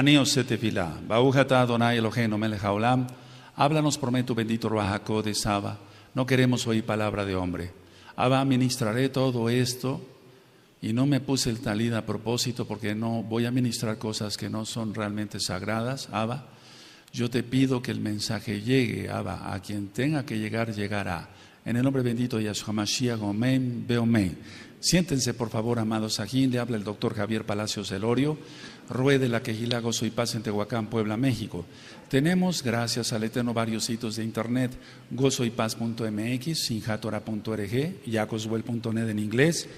habla nos prometo háblanos por bendito Ruajacó de Saba, no queremos oír palabra de hombre. Abba, ministraré todo esto y no me puse el talid a propósito porque no voy a ministrar cosas que no son realmente sagradas, Abba. Yo te pido que el mensaje llegue, Abba, a quien tenga que llegar, llegará. En el nombre bendito de Yahshua Mashiach, Omen, Siéntense, por favor, amados aquí. Le habla el doctor Javier Palacios Elorio. Ruede la Quejila, Gozo y Paz en Tehuacán, Puebla, México. Tenemos, gracias al Eterno, varios sitios de internet: gozoypaz.mx, sinjatora.org, yacoswell.net en inglés,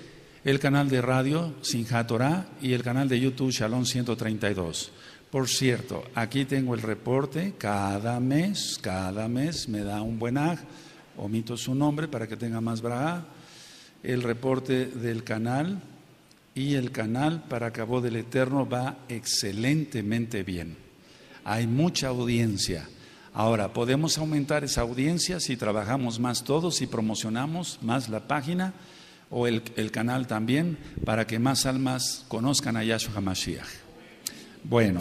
el canal de radio Sinjatora y el canal de YouTube Shalom 132. Por cierto, aquí tengo el reporte. Cada mes, cada mes me da un buen ag omito su nombre para que tenga más braga, el reporte del canal y el canal para Cabo del Eterno va excelentemente bien. Hay mucha audiencia. Ahora, podemos aumentar esa audiencia si trabajamos más todos, y promocionamos más la página o el, el canal también, para que más almas conozcan a Yahshua HaMashiach. Bueno,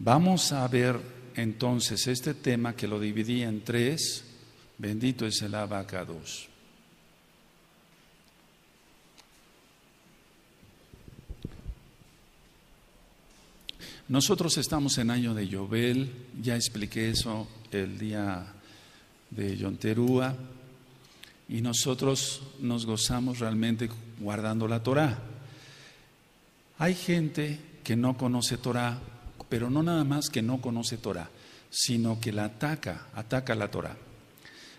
vamos a ver entonces este tema que lo dividí en tres Bendito es el abacados. Nosotros estamos en año de Yobel, ya expliqué eso el día de Yonterúa, y nosotros nos gozamos realmente guardando la Torah. Hay gente que no conoce Torah, pero no nada más que no conoce Torah, sino que la ataca, ataca la Torah.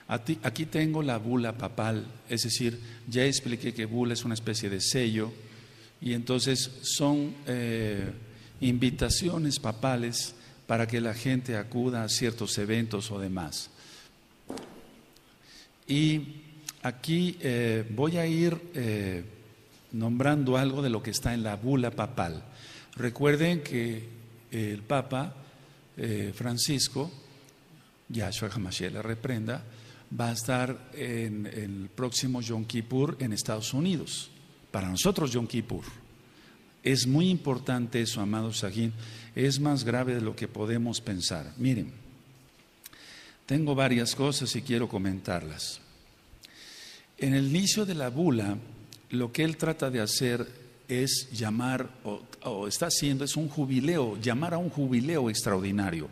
Aquí tengo la bula papal, es decir, ya expliqué que bula es una especie de sello y entonces son eh, invitaciones papales para que la gente acuda a ciertos eventos o demás. Y aquí eh, voy a ir eh, nombrando algo de lo que está en la bula papal. Recuerden que el Papa Francisco, Yahshua Hamashiach la reprenda, va a estar en el próximo Yom Kippur en Estados Unidos. Para nosotros Yom Kippur. Es muy importante eso, amado Sajin, Es más grave de lo que podemos pensar. Miren, tengo varias cosas y quiero comentarlas. En el inicio de la bula, lo que él trata de hacer es llamar, o está haciendo, es un jubileo, llamar a un jubileo extraordinario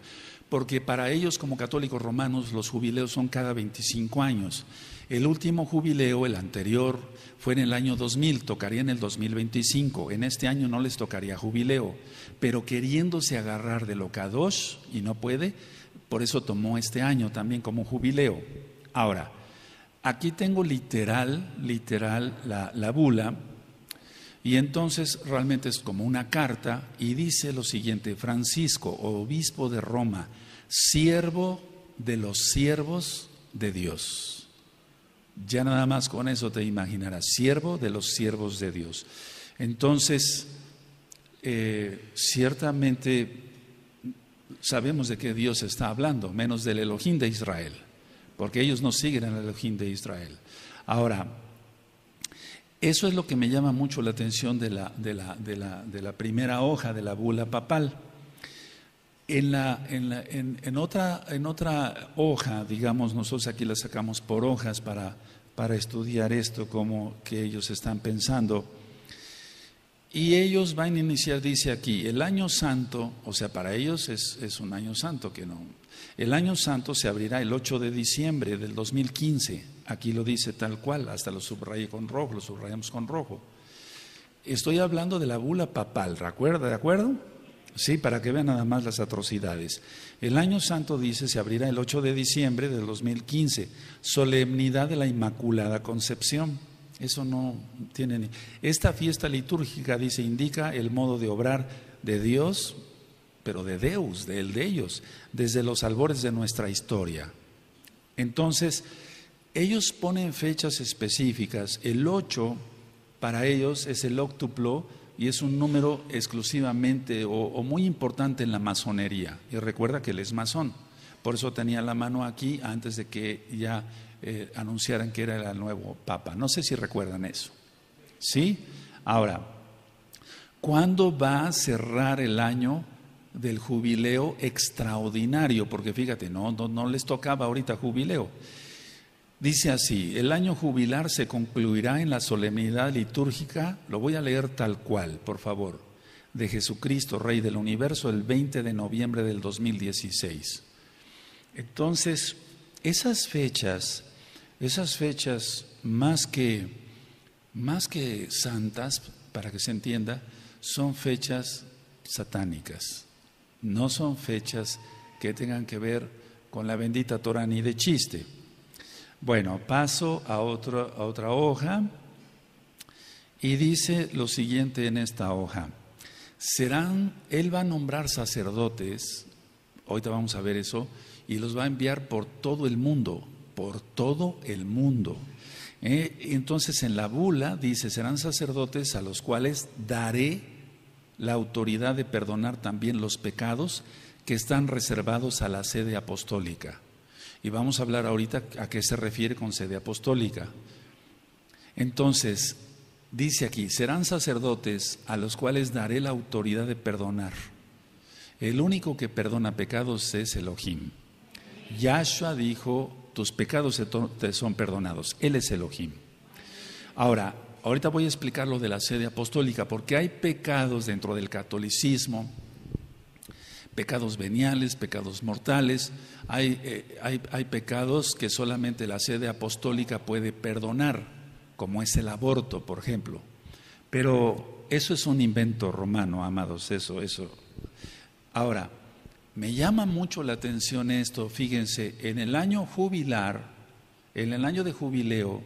porque para ellos como católicos romanos los jubileos son cada 25 años. El último jubileo, el anterior, fue en el año 2000, tocaría en el 2025. En este año no les tocaría jubileo, pero queriéndose agarrar de lo dos y no puede, por eso tomó este año también como jubileo. Ahora, aquí tengo literal, literal la, la bula y entonces realmente es como una carta y dice lo siguiente, Francisco, obispo de Roma, siervo de los siervos de Dios. Ya nada más con eso te imaginarás, siervo de los siervos de Dios. Entonces, eh, ciertamente sabemos de qué Dios está hablando, menos del Elohim de Israel, porque ellos no siguen el Elohim de Israel. Ahora, eso es lo que me llama mucho la atención de la, primera hoja de la bula papal. En, otra, hoja, digamos, nosotros aquí la sacamos por hojas para, estudiar esto, como que ellos están pensando. Y ellos van a iniciar, dice aquí, el año santo, o sea, para ellos es, es un año santo que no. El año santo se abrirá el 8 de diciembre del 2015. Aquí lo dice tal cual, hasta lo subrayé con rojo, lo subrayamos con rojo. Estoy hablando de la bula papal, ¿recuerda? ¿De acuerdo? Sí, para que vean nada más las atrocidades. El año santo dice se abrirá el 8 de diciembre de 2015, solemnidad de la Inmaculada Concepción. Eso no tiene Esta fiesta litúrgica dice indica el modo de obrar de Dios, pero de Deus, de él de ellos, desde los albores de nuestra historia. Entonces, ellos ponen fechas específicas. El 8 para ellos es el octuplo y es un número exclusivamente o, muy importante en la masonería. Y recuerda que él es masón. Por eso tenía la mano aquí antes de que ya eh, anunciaran que era el nuevo papa. No sé si recuerdan eso. ¿Sí? Ahora, ¿cuándo va a cerrar el año del jubileo extraordinario? Porque fíjate, no, no les tocaba ahorita jubileo Dice así, el año jubilar se concluirá en la solemnidad litúrgica, lo voy a leer tal cual, por favor, de Jesucristo, Rey del Universo, el 20 de noviembre del 2016. Entonces, esas fechas, esas fechas más que, más que santas, para que se entienda, son fechas satánicas, no son fechas que tengan que ver con la bendita torá ni de chiste. Bueno, paso a, otra hoja y dice lo siguiente en esta hoja. Serán, él va a nombrar sacerdotes, ahorita vamos a ver eso, y los va a enviar por todo el mundo, por todo el mundo. Eh, entonces en la bula dice, serán sacerdotes a los cuales daré la autoridad de perdonar también los pecados que están reservados a la sede apostólica. Y vamos a hablar ahorita a qué se refiere con sede apostólica. Entonces, dice aquí, serán sacerdotes a los cuales daré la autoridad de perdonar. El único que perdona pecados es Elohim. Yahshua dijo, tus pecados te son perdonados. Él es Elohim. Ahora, ahorita voy a explicar lo de la sede apostólica, porque hay pecados dentro del catolicismo pecados veniales, pecados mortales, hay, eh, hay, hay pecados que solamente la sede apostólica puede perdonar, como es el aborto, por ejemplo. Pero eso es un invento romano, amados, eso, eso. Ahora, me llama mucho la atención esto, fíjense, en el año jubilar, en el año de jubileo,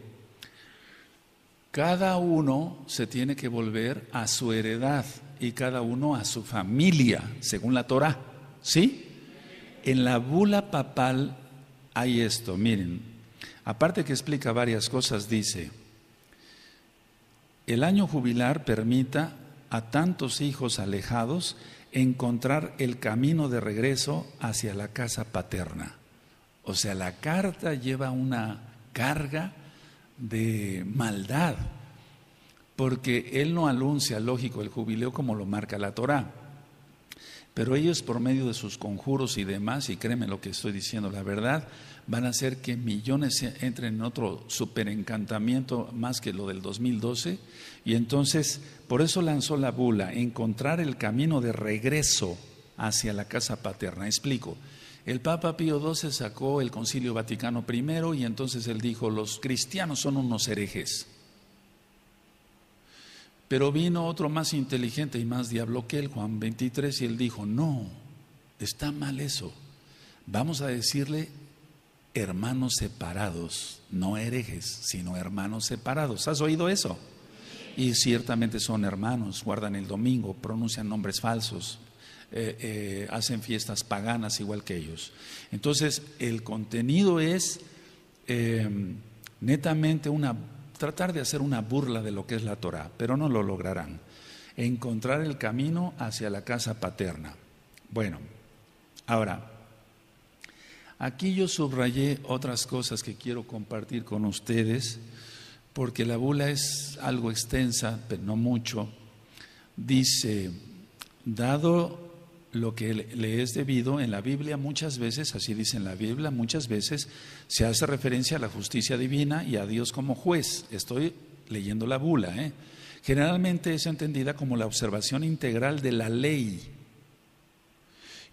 cada uno se tiene que volver a su heredad, y cada uno a su familia, según la Torah. ¿Sí? En la bula papal hay esto, miren. Aparte que explica varias cosas, dice, el año jubilar permita a tantos hijos alejados encontrar el camino de regreso hacia la casa paterna. O sea, la carta lleva una carga de maldad porque él no anuncia, lógico, el jubileo como lo marca la Torá. Pero ellos por medio de sus conjuros y demás, y créeme lo que estoy diciendo, la verdad, van a hacer que millones entren en otro superencantamiento más que lo del 2012. Y entonces, por eso lanzó la bula, encontrar el camino de regreso hacia la casa paterna. Explico. El Papa Pío XII sacó el Concilio Vaticano I y entonces él dijo, los cristianos son unos herejes. Pero vino otro más inteligente y más diablo que él, Juan 23, y él dijo, no, está mal eso. Vamos a decirle hermanos separados, no herejes, sino hermanos separados. ¿Has oído eso? Y ciertamente son hermanos, guardan el domingo, pronuncian nombres falsos, eh, eh, hacen fiestas paganas igual que ellos. Entonces, el contenido es eh, netamente una tratar de hacer una burla de lo que es la Torá, pero no lo lograrán. Encontrar el camino hacia la casa paterna. Bueno, ahora, aquí yo subrayé otras cosas que quiero compartir con ustedes, porque la bula es algo extensa, pero no mucho. Dice, dado lo que le es debido en la Biblia muchas veces, así dice en la Biblia, muchas veces se hace referencia a la justicia divina y a Dios como juez. Estoy leyendo la bula. ¿eh? Generalmente es entendida como la observación integral de la ley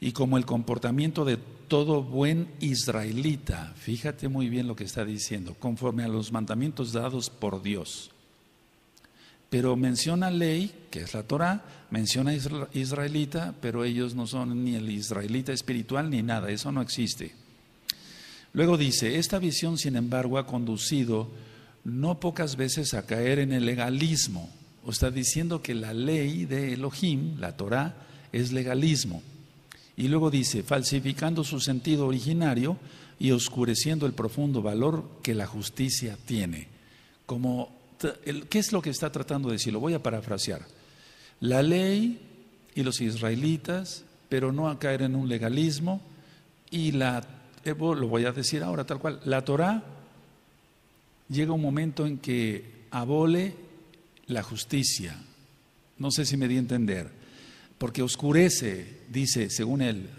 y como el comportamiento de todo buen israelita. Fíjate muy bien lo que está diciendo, conforme a los mandamientos dados por Dios. Pero menciona ley, que es la Torah, menciona israelita, pero ellos no son ni el israelita espiritual ni nada, eso no existe. Luego dice, esta visión, sin embargo, ha conducido no pocas veces a caer en el legalismo. O está diciendo que la ley de Elohim, la Torah, es legalismo. Y luego dice, falsificando su sentido originario y oscureciendo el profundo valor que la justicia tiene. Como ¿qué es lo que está tratando de decir? Lo voy a parafrasear. La ley y los israelitas, pero no a caer en un legalismo, y la, eh, lo voy a decir ahora tal cual, la Torah llega un momento en que abole la justicia. No sé si me di a entender, porque oscurece, dice, según el,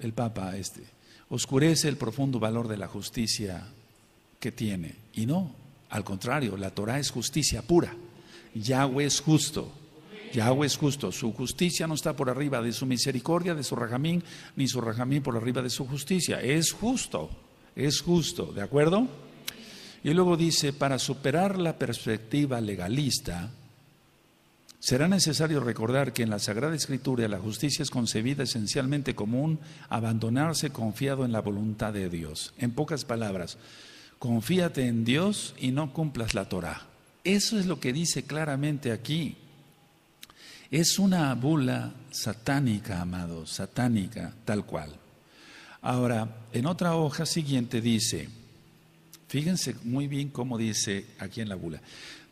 el Papa, este, oscurece el profundo valor de la justicia que tiene. Y no, al contrario, la Torah es justicia pura. Yahweh es justo. Yahweh es justo. Su justicia no está por arriba de su misericordia, de su rajamín, ni su rajamín por arriba de su justicia. Es justo. Es justo. ¿De acuerdo? Y luego dice, para superar la perspectiva legalista, será necesario recordar que en la Sagrada Escritura la justicia es concebida esencialmente como un abandonarse confiado en la voluntad de Dios. En pocas palabras, confíate en Dios y no cumplas la Torá. Eso es lo que dice claramente aquí. Es una bula satánica, amado, satánica, tal cual. Ahora, en otra hoja siguiente dice, fíjense muy bien cómo dice aquí en la bula,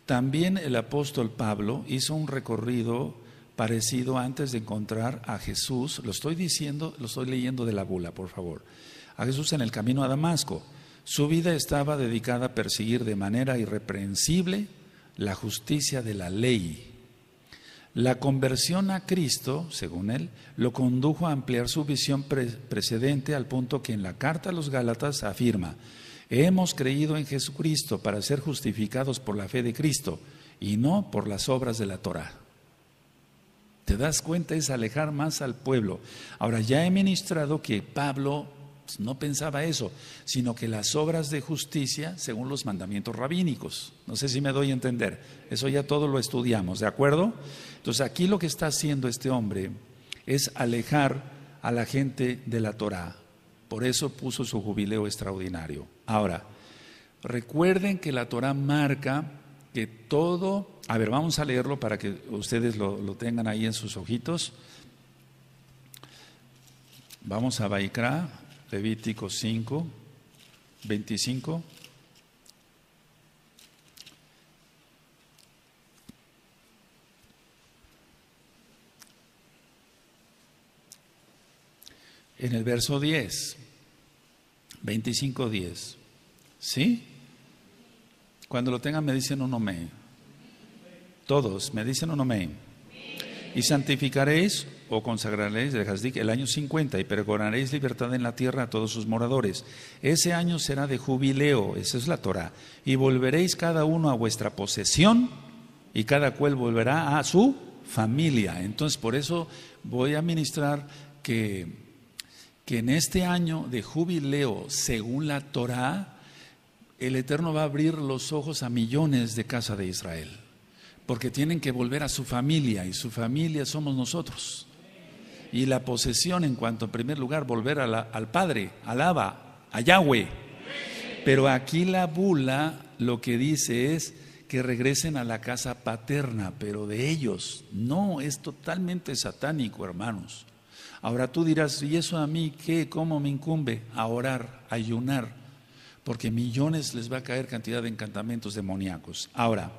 también el apóstol Pablo hizo un recorrido parecido antes de encontrar a Jesús, lo estoy diciendo, lo estoy leyendo de la bula, por favor, a Jesús en el camino a Damasco su vida estaba dedicada a perseguir de manera irreprensible la justicia de la ley. La conversión a Cristo, según él, lo condujo a ampliar su visión precedente al punto que en la carta a los Gálatas afirma, hemos creído en Jesucristo para ser justificados por la fe de Cristo y no por las obras de la Torá. ¿Te das cuenta? Es alejar más al pueblo. Ahora, ya he ministrado que Pablo pues, no pensaba eso, sino que las obras de justicia según los mandamientos rabínicos. No sé si me doy a entender. Eso ya todo lo estudiamos, ¿de acuerdo? Entonces aquí lo que está haciendo este hombre es alejar a la gente de la Torá. Por eso puso su jubileo extraordinario. Ahora, recuerden que la Torá marca que todo... A ver, vamos a leerlo para que ustedes lo, lo tengan ahí en sus ojitos. Vamos a Baikra, Levítico 5, 25. En el verso 10, 25, 10. ¿Sí? Cuando lo tengan me dicen un amén. Todos me dicen un amén. Y santificaréis o consagraréis el el año 50 y pergonaréis libertad en la tierra a todos sus moradores. Ese año será de jubileo, esa es la Torah, y volveréis cada uno a vuestra posesión y cada cual volverá a su familia. Entonces, por eso voy a ministrar que, que en este año de jubileo, según la Torah, el Eterno va a abrir los ojos a millones de casa de Israel, porque tienen que volver a su familia y su familia somos nosotros y la posesión en cuanto en primer lugar volver al Padre, alaba Abba, a Yahweh. Pero aquí la bula lo que dice es que regresen a la casa paterna, pero de ellos. No, es totalmente satánico, hermanos. Ahora tú dirás, ¿y eso a mí qué? ¿Cómo me incumbe? A orar, ayunar, porque millones les va a caer cantidad de encantamientos demoníacos. Ahora,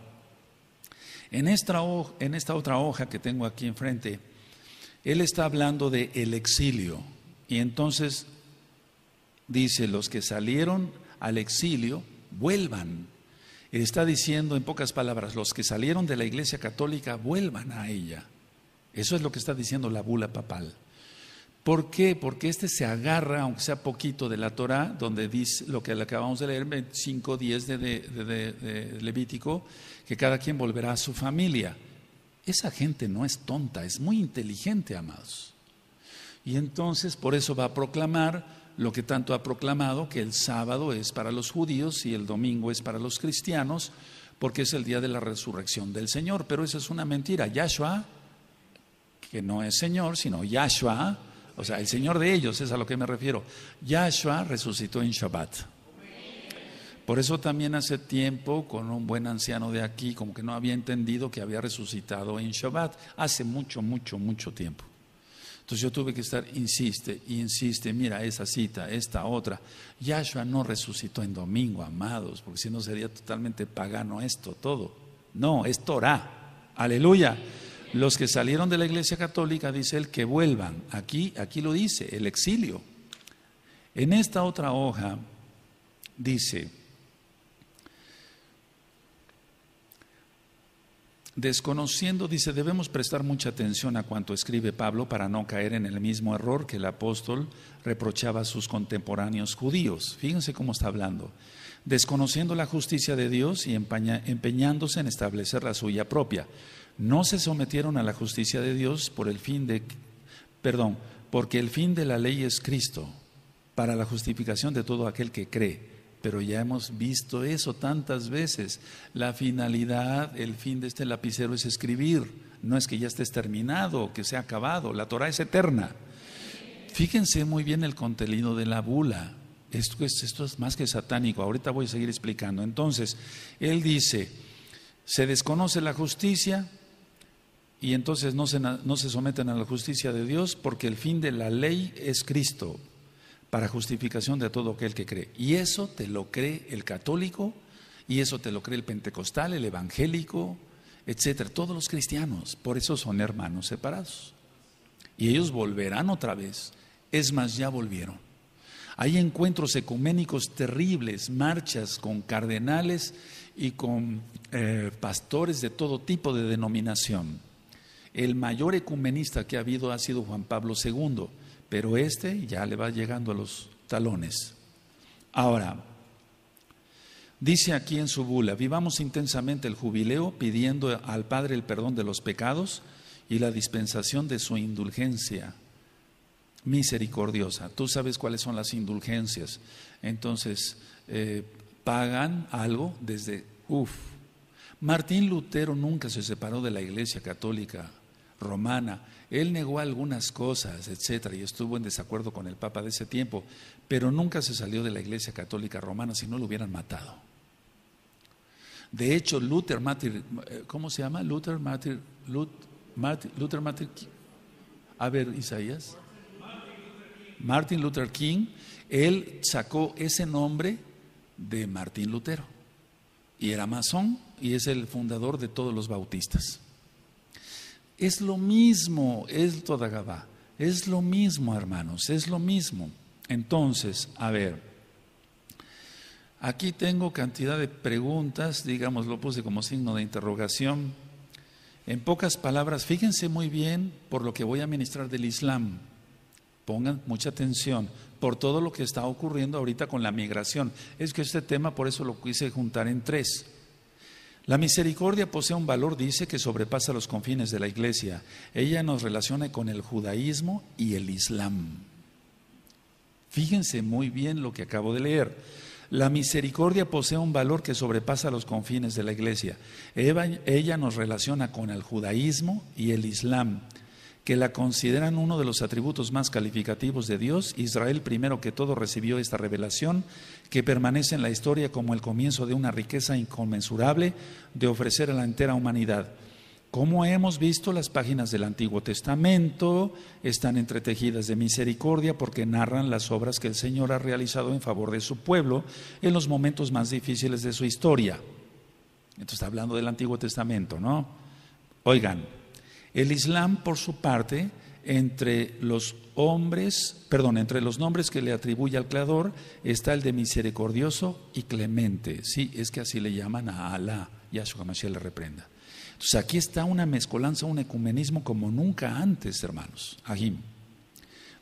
en esta, en esta otra hoja que tengo aquí enfrente, él está hablando de el exilio. Y entonces dice, los que salieron al exilio, vuelvan. Está diciendo en pocas palabras, los que salieron de la Iglesia Católica, vuelvan a ella. Eso es lo que está diciendo la bula papal. ¿Por qué? Porque este se agarra, aunque sea poquito, de la torá donde dice lo que acabamos de leer, cinco de, de, de, de Levítico, que cada quien volverá a su familia. Esa gente no es tonta, es muy inteligente, amados. Y entonces por eso va a proclamar lo que tanto ha proclamado, que el sábado es para los judíos y el domingo es para los cristianos, porque es el día de la resurrección del Señor. Pero eso es una mentira. Yahshua, que no es Señor, sino Yahshua, o sea, el Señor de ellos, es a lo que me refiero. Yahshua resucitó en Shabbat. Por eso también hace tiempo con un buen anciano de aquí, como que no había entendido que había resucitado en Shabbat, hace mucho, mucho, mucho tiempo. Entonces yo tuve que estar, insiste, insiste, mira esa cita, esta otra. Yahshua no resucitó en domingo, amados, porque si no sería totalmente pagano esto, todo. No, es Torah. Aleluya. Los que salieron de la iglesia católica, dice él, que vuelvan. Aquí, aquí lo dice, el exilio. En esta otra hoja dice, Desconociendo, dice, debemos prestar mucha atención a cuanto escribe Pablo para no caer en el mismo error que el apóstol reprochaba a sus contemporáneos judíos. Fíjense cómo está hablando. Desconociendo la justicia de Dios y empeñándose en establecer la suya propia. No se sometieron a la justicia de Dios por el fin de, perdón, porque el fin de la ley es Cristo, para la justificación de todo aquel que cree pero ya hemos visto eso tantas veces. La finalidad, el fin de este lapicero es escribir, no es que ya estés terminado, que sea acabado, la Torah es eterna. Fíjense muy bien el contenido de la bula. Esto es, esto es más que satánico, ahorita voy a seguir explicando. Entonces, él dice, se desconoce la justicia y entonces no no se someten a la justicia de Dios porque el fin de la ley es Cristo, para justificación de todo aquel que cree. Y eso te lo cree el católico, y eso te lo cree el pentecostal, el evangélico, etcétera, todos los cristianos, por eso son hermanos separados. Y ellos volverán otra vez, es más, ya volvieron. Hay encuentros ecuménicos terribles, marchas con cardenales y con eh, pastores de todo tipo de denominación. El mayor ecumenista que ha habido ha sido Juan Pablo II pero este ya le va llegando a los talones. Ahora, dice aquí en su bula, vivamos intensamente el jubileo pidiendo al Padre el perdón de los pecados y la dispensación de su indulgencia misericordiosa. Tú sabes cuáles son las indulgencias. Entonces, eh, pagan algo desde, Uf, Martín Lutero nunca se separó de la Iglesia Católica Romana él negó algunas cosas, etcétera, y estuvo en desacuerdo con el Papa de ese tiempo, pero nunca se salió de la Iglesia Católica Romana si no lo hubieran matado. De hecho, Luther Martin, eh, ¿cómo se llama? Luther Martin, Luther Martin, a ver, Isaías. Martin Luther King, él sacó ese nombre de Martín Lutero y era masón y es el fundador de todos los bautistas. Es lo mismo, es Todagabá. Es lo mismo, hermanos, es lo mismo. Entonces, a ver, aquí tengo cantidad de preguntas, digamos, lo puse como signo de interrogación. En pocas palabras, fíjense muy bien por lo que voy a ministrar del Islam. Pongan mucha atención por todo lo que está ocurriendo ahorita con la migración. Es que este tema, por eso lo quise juntar en tres. La misericordia posee un valor, dice, que sobrepasa los confines de la iglesia. Ella nos relaciona con el judaísmo y el islam. Fíjense muy bien lo que acabo de leer. La misericordia posee un valor que sobrepasa los confines de la iglesia. ella nos relaciona con el judaísmo y el islam que la consideran uno de los atributos más calificativos de Dios, Israel primero que todo recibió esta revelación, que permanece en la historia como el comienzo de una riqueza inconmensurable de ofrecer a la entera humanidad. Como hemos visto, las páginas del Antiguo Testamento están entretejidas de misericordia porque narran las obras que el Señor ha realizado en favor de su pueblo en los momentos más difíciles de su historia. Esto está hablando del Antiguo Testamento, ¿no? Oigan, el Islam, por su parte, entre los hombres, perdón, entre los nombres que le atribuye al Creador está el de misericordioso y clemente. Sí, es que así le llaman a Alá, Yahshua Mashiach le reprenda. Entonces aquí está una mezcolanza, un ecumenismo como nunca antes, hermanos. Ajim.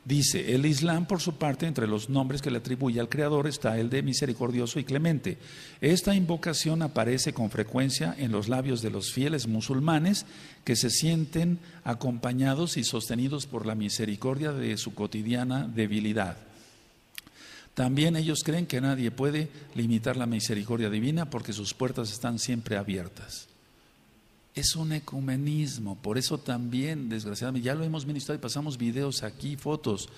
Dice, el Islam por su parte, entre los nombres que le atribuye al Creador está el de misericordioso y clemente. Esta invocación aparece con frecuencia en los labios de los fieles musulmanes que se sienten acompañados y sostenidos por la misericordia de su cotidiana debilidad. También ellos creen que nadie puede limitar la misericordia divina porque sus puertas están siempre abiertas. Es un ecumenismo, por eso también, desgraciadamente, ya lo hemos ministrado y pasamos videos aquí, fotos.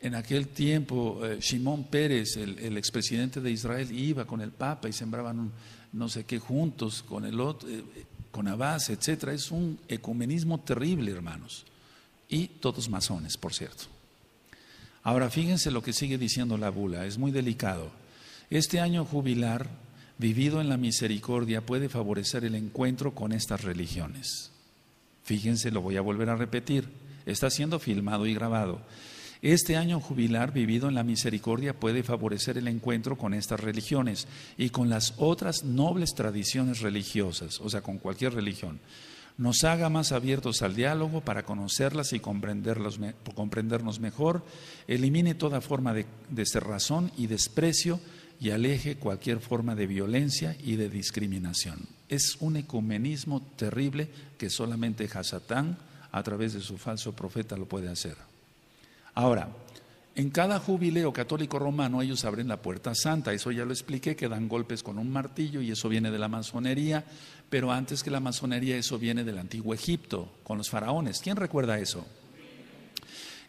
En aquel tiempo, eh, Shimon Pérez, el, expresidente de Israel, iba con el Papa y sembraban un, no sé qué juntos con el otro, eh, con Abbas, etcétera. Es un ecumenismo terrible, hermanos. Y todos masones, por cierto. Ahora fíjense lo que sigue diciendo la bula, es muy delicado. Este año jubilar vivido en la misericordia puede favorecer el encuentro con estas religiones. Fíjense, lo voy a volver a repetir. Está siendo filmado y grabado. Este año jubilar vivido en la misericordia puede favorecer el encuentro con estas religiones y con las otras nobles tradiciones religiosas, o sea, con cualquier religión. Nos haga más abiertos al diálogo para conocerlas y comprendernos mejor, elimine toda forma de, de cerrazón y desprecio y aleje cualquier forma de violencia y de discriminación. Es un ecumenismo terrible que solamente Hasatán, a través de su falso profeta, lo puede hacer. Ahora, en cada jubileo católico romano ellos abren la puerta santa, eso ya lo expliqué, que dan golpes con un martillo y eso viene de la masonería, pero antes que la masonería eso viene del antiguo Egipto, con los faraones. ¿Quién recuerda eso?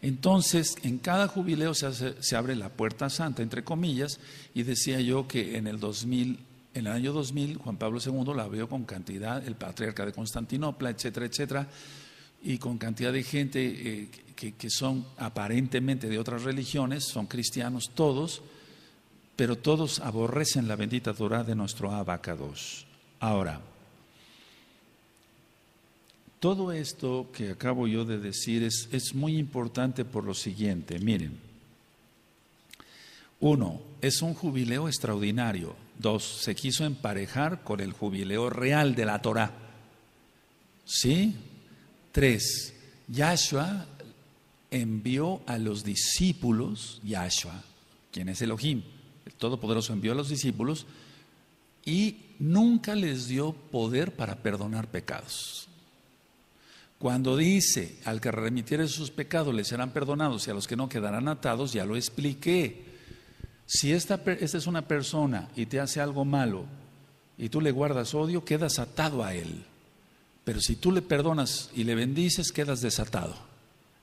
Entonces, en cada jubileo se, abre la puerta santa, entre comillas, y decía yo que en el 2000, el año 2000, Juan Pablo II la vio con cantidad, el patriarca de Constantinopla, etcétera, etcétera, y con cantidad de gente eh, que, son aparentemente de otras religiones, son cristianos todos, pero todos aborrecen la bendita Torah de nuestro Abacados. Ahora, todo esto que acabo yo de decir es, es muy importante por lo siguiente. Miren, uno, es un jubileo extraordinario. Dos, se quiso emparejar con el jubileo real de la Torá. ¿Sí? Tres, Yahshua envió a los discípulos, Yahshua, quien es Elohim, el Todopoderoso envió a los discípulos y nunca les dio poder para perdonar pecados. Cuando dice, al que remitiere sus pecados le serán perdonados y a los que no quedarán atados, ya lo expliqué. Si esta, esta es una persona y te hace algo malo y tú le guardas odio, quedas atado a él. Pero si tú le perdonas y le bendices, quedas desatado.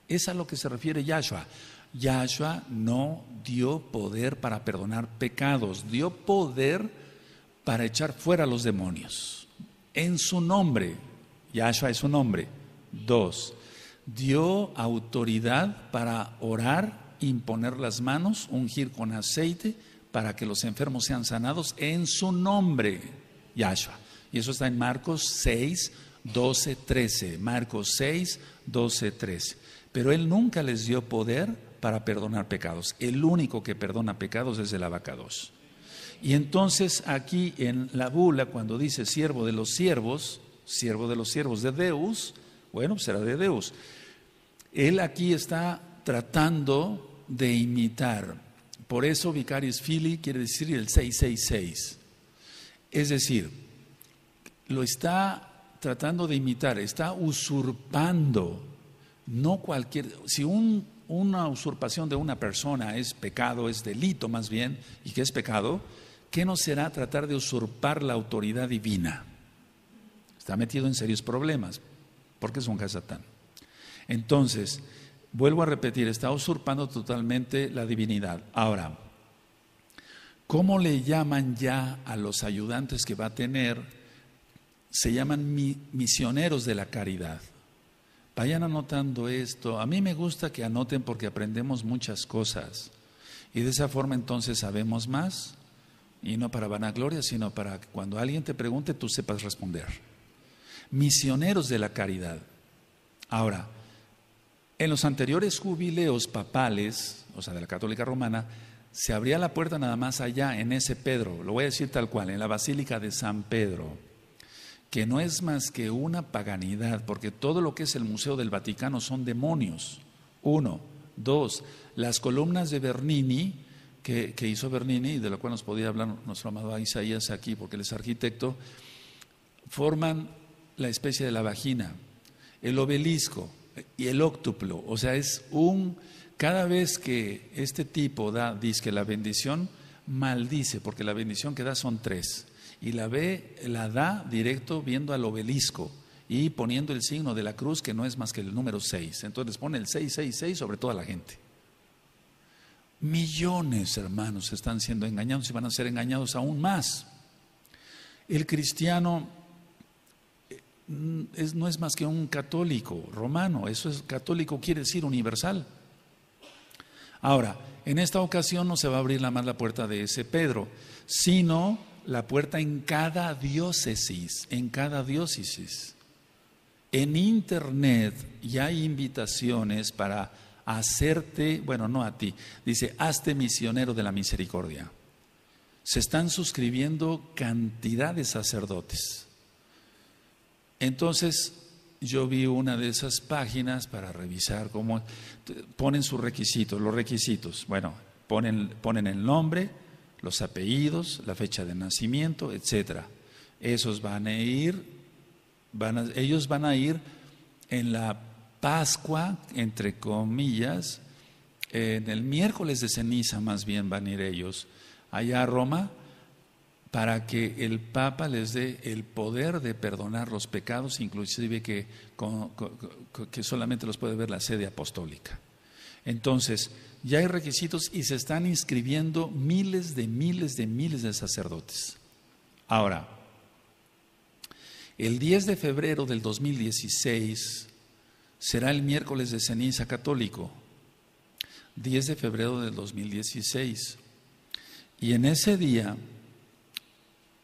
Es a lo que se refiere Yahshua. Yahshua no dio poder para perdonar pecados, dio poder para echar fuera a los demonios. En su nombre, Yahshua es su nombre. 2 dio autoridad para orar, imponer las manos, ungir con aceite para que los enfermos sean sanados en su nombre, Yahshua. Y eso está en Marcos 6, 12, 13. Marcos 6, 12, 13. Pero él nunca les dio poder para perdonar pecados. El único que perdona pecados es el abacados. Y entonces aquí en la bula, cuando dice siervo de los siervos, siervo de los siervos de Deus, bueno, pues, será de Dios. Él aquí está tratando de imitar. Por eso vicarius Fili quiere decir el 666. Es decir, lo está tratando de imitar, está usurpando. No cualquier. Si una usurpación de una persona es pecado, es delito más bien, y que es pecado, ¿qué no será tratar de usurpar la autoridad divina? Está metido en serios problemas porque es un hasatán. Entonces, vuelvo a repetir, está usurpando totalmente la divinidad. Ahora, ¿cómo le llaman ya a los ayudantes que va a tener? Se llaman misioneros de la caridad. Vayan anotando esto. A mí me gusta que anoten porque aprendemos muchas cosas. Y de esa forma entonces sabemos más. Y no para vanagloria, sino para que cuando alguien te pregunte, tú sepas responder misioneros de la caridad. Ahora, en los anteriores jubileos papales, o sea, de la católica romana, se abría la puerta nada más allá, en ese Pedro, lo voy a decir tal cual, en la Basílica de San Pedro, que no es más que una paganidad, porque todo lo que es el Museo del Vaticano son demonios. Uno, dos, las columnas de Bernini, que, que hizo Bernini, y de lo cual nos podía hablar nuestro amado Isaías aquí, porque él es arquitecto, forman la especie de la vagina, el obelisco y el óctuplo. O sea, es un, cada vez que este tipo da, dice que la bendición, maldice, porque la bendición que da son tres. Y la ve, la da directo viendo al obelisco y poniendo el signo de la cruz, que no es más que el número seis. Entonces pone el seis sobre toda la gente. Millones, hermanos, están siendo engañados y van a ser engañados aún más. El cristiano Mm, no es más que un católico romano, eso es católico quiere decir universal. Ahora, en esta ocasión no se va a abrir la más la puerta de ese Pedro, sino la puerta en cada diócesis, en cada diócesis. En internet ya hay invitaciones para hacerte, bueno, no a ti, dice, hazte misionero de la misericordia. Se están suscribiendo cantidad de sacerdotes. Entonces yo vi una de esas páginas para revisar cómo ponen sus requisitos, los requisitos. Bueno, ponen, ponen el nombre, los apellidos, la fecha de nacimiento, etcétera. Esos van a ir, van ellos van a ir en la Pascua, entre comillas, en el miércoles de ceniza más bien van a ir ellos allá a Roma para que el Papa les dé el poder de perdonar los pecados, inclusive que, solamente los puede ver la sede apostólica. Entonces, ya hay requisitos y se están inscribiendo miles de miles de miles de sacerdotes. Ahora, el 10 de febrero del 2016 será el miércoles de ceniza católico. 10 de febrero del 2016. Y en ese día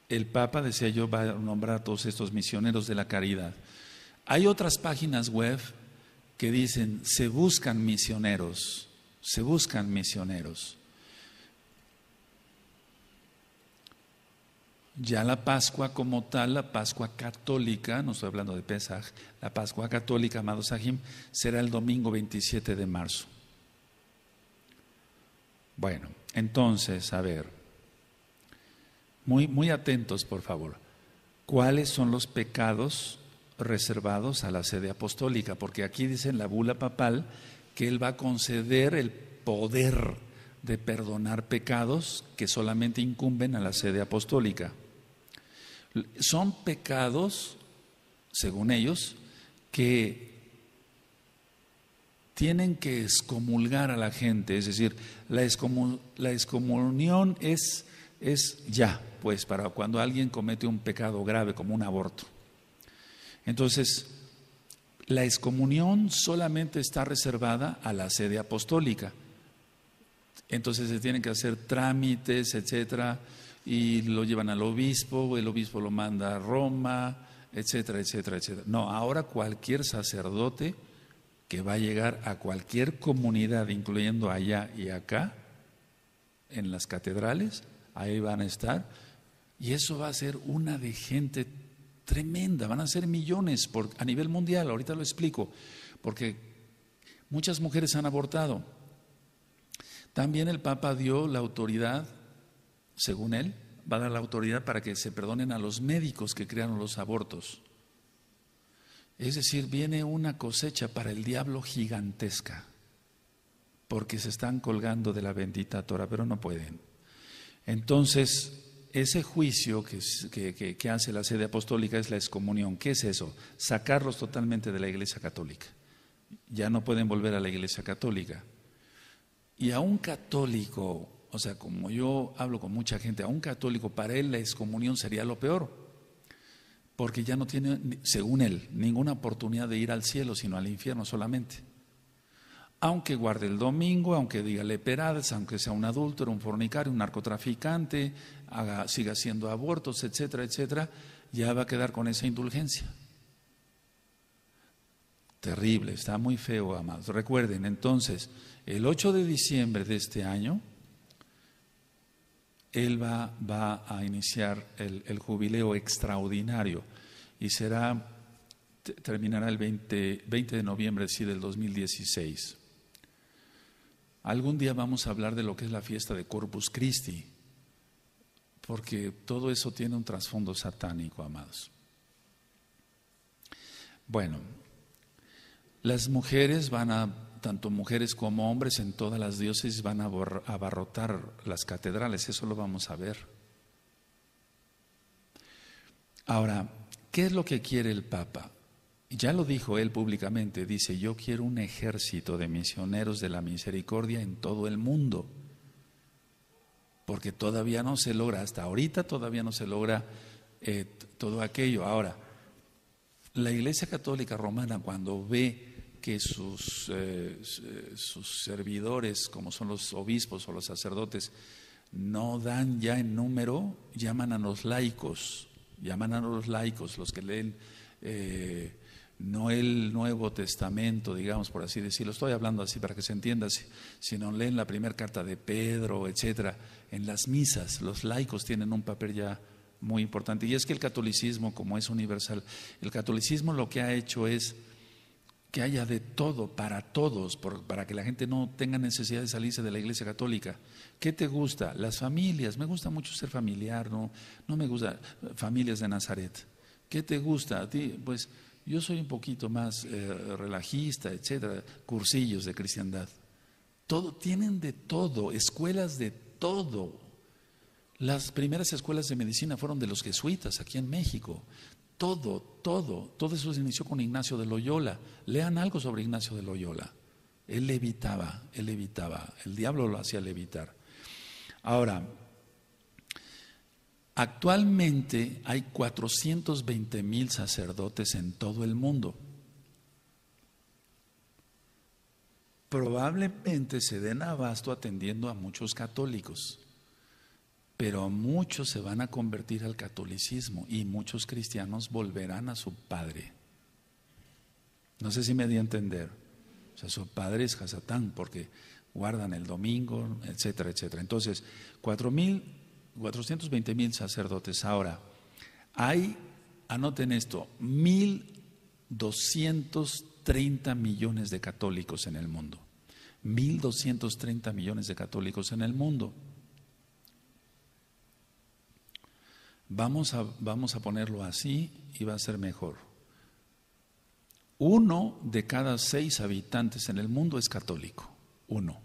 el Papa, decía yo, va a nombrar a todos estos misioneros de la caridad. Hay otras páginas web que dicen, se buscan misioneros, se buscan misioneros. Ya la Pascua como tal, la Pascua católica, no estoy hablando de Pesaj, la Pascua católica, amado Sajim, será el domingo 27 de marzo. Bueno, entonces, a ver. Muy, atentos, por favor. ¿Cuáles son los pecados reservados a la sede apostólica? Porque aquí dice en la bula papal que él va a conceder el poder de perdonar pecados que solamente incumben a la sede apostólica. Son pecados, según ellos, que tienen que excomulgar a la gente, es decir, la, la excomunión es es ya, pues, para cuando alguien comete un pecado grave como un aborto. Entonces, la excomunión solamente está reservada a la sede apostólica. Entonces se tienen que hacer trámites, etcétera, y lo llevan al obispo, el obispo lo manda a Roma, etcétera, etcétera, etcétera. No, ahora cualquier sacerdote que va a llegar a cualquier comunidad, incluyendo allá y acá, en las catedrales, ahí van a estar. Y eso va a ser una de gente tremenda, van a ser millones a nivel mundial, ahorita lo explico, porque muchas mujeres han abortado. También el Papa dio la autoridad, según él, va a dar la autoridad para que se perdonen a los médicos que crearon los abortos. Es decir, viene una cosecha para el diablo gigantesca, porque se están colgando de la bendita Torah, pero no pueden. Entonces, ese juicio que, hace la sede apostólica es la excomunión. ¿Qué es eso? Sacarlos totalmente de la Iglesia Católica. Ya no pueden volver a la Iglesia Católica. Y a un católico, o sea, como yo hablo con mucha gente, a un católico para él la excomunión sería lo peor, porque ya no tiene, según él, ninguna oportunidad de ir al cielo, sino al infierno solamente aunque guarde el domingo, aunque diga leperadas, aunque sea un adúltero, un fornicario, un narcotraficante, siga haciendo abortos, etcétera, etcétera, ya va a quedar con esa indulgencia. Terrible, está muy feo, amados. Recuerden, entonces, el 8 de diciembre de este año, él va, a iniciar el, jubileo extraordinario y será, terminará el 20, de noviembre sí, del 2016. Algún día vamos a hablar de lo que es la fiesta de Corpus Christi, porque todo eso tiene un trasfondo satánico, amados. Bueno, las mujeres van a, tanto mujeres como hombres en todas las diócesis van a abarrotar las catedrales, eso lo vamos a ver. Ahora, ¿qué es lo que quiere el Papa? ya lo dijo él públicamente, dice, yo quiero un ejército de misioneros de la misericordia en todo el mundo, porque todavía no se logra, hasta ahorita todavía no se logra eh, todo aquello. Ahora, la Iglesia Católica Romana cuando ve que sus, eh, eh, sus servidores, como son los obispos o los sacerdotes, no dan ya en número, llaman a los laicos, llaman a los laicos, los que leen no el Nuevo Testamento, digamos, por así decirlo, estoy hablando así para que se entienda, si, no leen la primera carta de Pedro, etcétera, en las misas los laicos tienen un papel ya muy importante. Y es que el catolicismo, como es universal, el catolicismo lo que ha hecho es que haya de todo para todos, para que la gente no tenga necesidad de salirse de la iglesia católica. ¿Qué te gusta? Las familias. Me gusta mucho ser familiar, ¿no? No me gusta eh, familias de Nazaret. ¿Qué te gusta a ti? Pues yo soy un poquito más eh, relajista, etcétera, cursillos de cristiandad. Todo, tienen de todo, escuelas de todo. Las primeras escuelas de medicina fueron de los jesuitas aquí en México. Todo, todo, todo eso se inició con Ignacio de Loyola. Lean algo sobre Ignacio de Loyola. Él levitaba, él levitaba, el diablo lo hacía levitar. Ahora, Actualmente hay 420 mil sacerdotes en todo el mundo. Probablemente se den abasto atendiendo a muchos católicos, pero muchos se van a convertir al catolicismo y muchos cristianos volverán a su padre. No sé si me di a entender. O sea, su padre es Hasatán porque guardan el domingo, etcétera, etcétera. Entonces, 4 mil 420 mil sacerdotes. Ahora, hay, anoten esto, 1.230 millones de católicos en el mundo. 1.230 millones de católicos en el mundo. Vamos a, vamos a ponerlo así y va a ser mejor. Uno de cada seis habitantes en el mundo es católico. Uno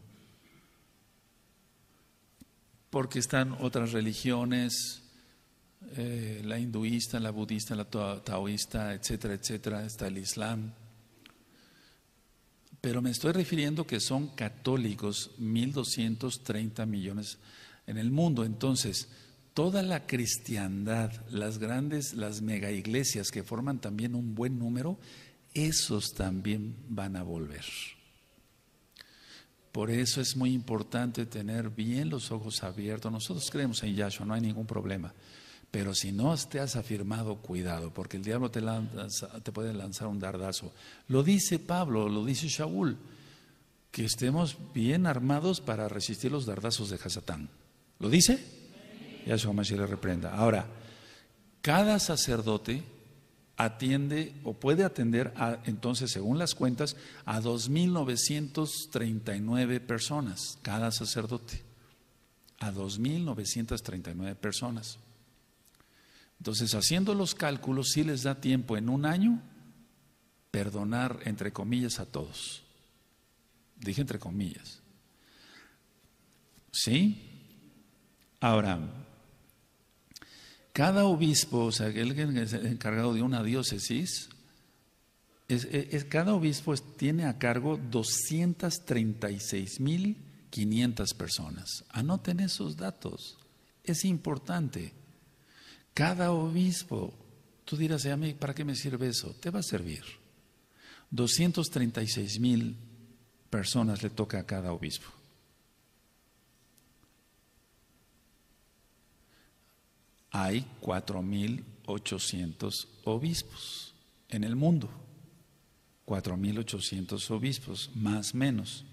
porque están otras religiones, eh, la hinduista, la budista, la taoísta, etcétera, etcétera, está el islam. Pero me estoy refiriendo que son católicos 1.230 millones en el mundo. Entonces, toda la cristiandad, las grandes, las mega iglesias que forman también un buen número, esos también van a volver. Por eso es muy importante tener bien los ojos abiertos. Nosotros creemos en Yahshua, no hay ningún problema. Pero si no te has afirmado, cuidado, porque el diablo te, te puede lanzar un dardazo. Lo dice Pablo, lo dice Shaul, que estemos bien armados para resistir los dardazos de Hasatán. ¿Lo dice? Yahshua Mashiach le reprenda. Ahora, cada sacerdote atiende o puede atender a, entonces, según las cuentas, a 2.939 personas cada sacerdote. A 2.939 personas. Entonces, haciendo los cálculos, sí les da tiempo en un año perdonar, entre comillas, a todos. Dije entre comillas. ¿Sí? Ahora, cada obispo, o sea, el que es encargado de una diócesis, es, cada obispo tiene a cargo 236.500 personas. Anoten esos datos. Es importante. Cada obispo, tú dirás, a mí, ¿para qué me sirve eso? Te va a servir. 236.000 mil personas le toca a cada obispo. hay 4.800 obispos en el mundo. 4.800 obispos, más menos.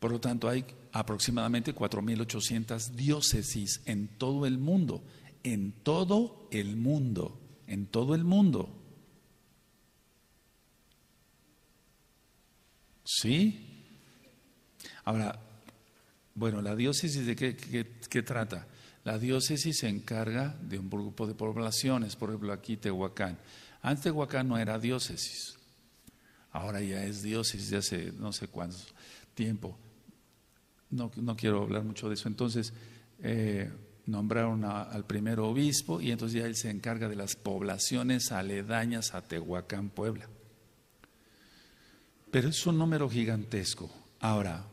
Por lo tanto, hay aproximadamente 4.800 diócesis en todo el mundo, en todo el mundo, en todo el mundo. ¿Sí? Ahora, bueno, ¿la diócesis de qué, qué, trata? La diócesis se encarga de un grupo de poblaciones, por ejemplo aquí Tehuacán. Antes Tehuacán no era diócesis, ahora ya es diócesis de hace no sé cuánto tiempo. No, quiero hablar mucho de eso. Entonces, eh, nombraron al primer obispo y entonces ya él se encarga de las poblaciones aledañas a Tehuacán, Puebla. Pero es un número gigantesco. Ahora,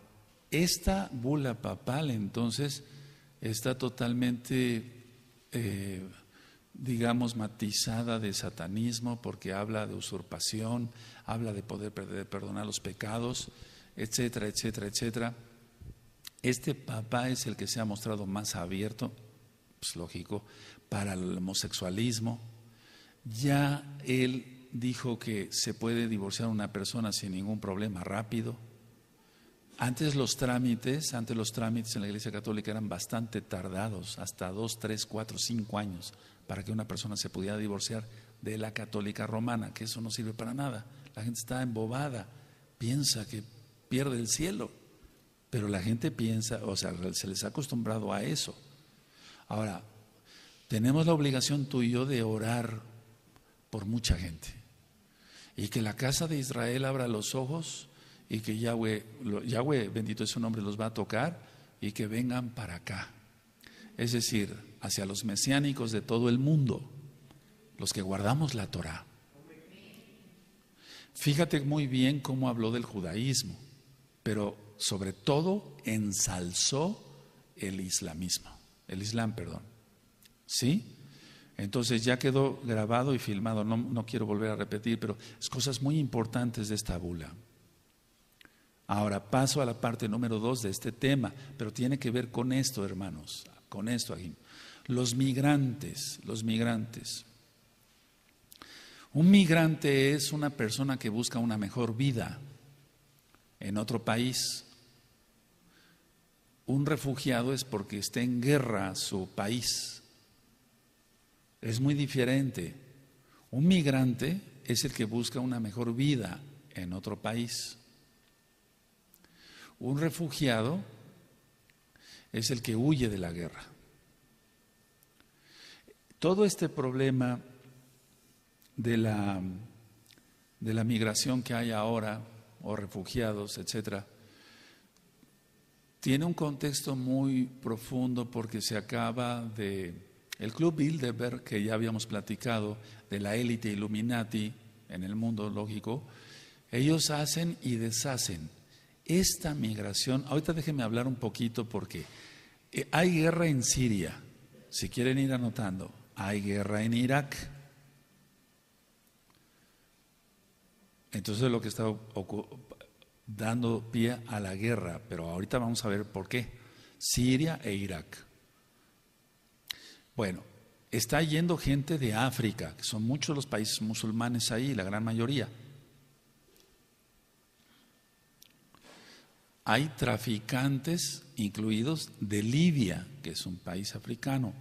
esta bula papal entonces está totalmente, eh, digamos, matizada de satanismo porque habla de usurpación, habla de poder perdonar los pecados, etcétera, etcétera, etcétera. Este papá es el que se ha mostrado más abierto, es pues, lógico, para el homosexualismo. Ya él dijo que se puede divorciar una persona sin ningún problema rápido antes los trámites, antes los trámites en la Iglesia Católica eran bastante tardados, hasta dos, tres, cuatro, cinco años, para que una persona se pudiera divorciar de la católica romana, que eso no sirve para nada. La gente está embobada, piensa que pierde el cielo, pero la gente piensa, o sea, se les ha acostumbrado a eso. Ahora, tenemos la obligación tú y yo de orar por mucha gente y que la casa de Israel abra los ojos y que Yahweh, Yahweh, bendito es su nombre, los va a tocar y que vengan para acá. Es decir, hacia los mesiánicos de todo el mundo, los que guardamos la Torah. Fíjate muy bien cómo habló del judaísmo, pero sobre todo ensalzó el islamismo, el islam, perdón. ¿Sí? Entonces ya quedó grabado y filmado, no, no quiero volver a repetir, pero es cosas muy importantes de esta bula. Ahora paso a la parte número dos de este tema, pero tiene que ver con esto, hermanos, con esto aquí. Los migrantes, los migrantes. Un migrante es una persona que busca una mejor vida en otro país. Un refugiado es porque está en guerra su país. Es muy diferente. Un migrante es el que busca una mejor vida en otro país. Un refugiado es el que huye de la guerra. Todo este problema de la, de la migración que hay ahora, o refugiados, etcétera, tiene un contexto muy profundo porque se acaba de el Club Bilderberg que ya habíamos platicado de la élite Illuminati en el mundo lógico, ellos hacen y deshacen esta migración, ahorita déjenme hablar un poquito porque eh, hay guerra en Siria, si quieren ir anotando, hay guerra en Irak. Entonces lo que está dando pie a la guerra, pero ahorita vamos a ver por qué. Siria e Irak. Bueno, está yendo gente de África, que son muchos los países musulmanes ahí, la gran mayoría. hay traficantes incluidos de Libia, que es un país africano.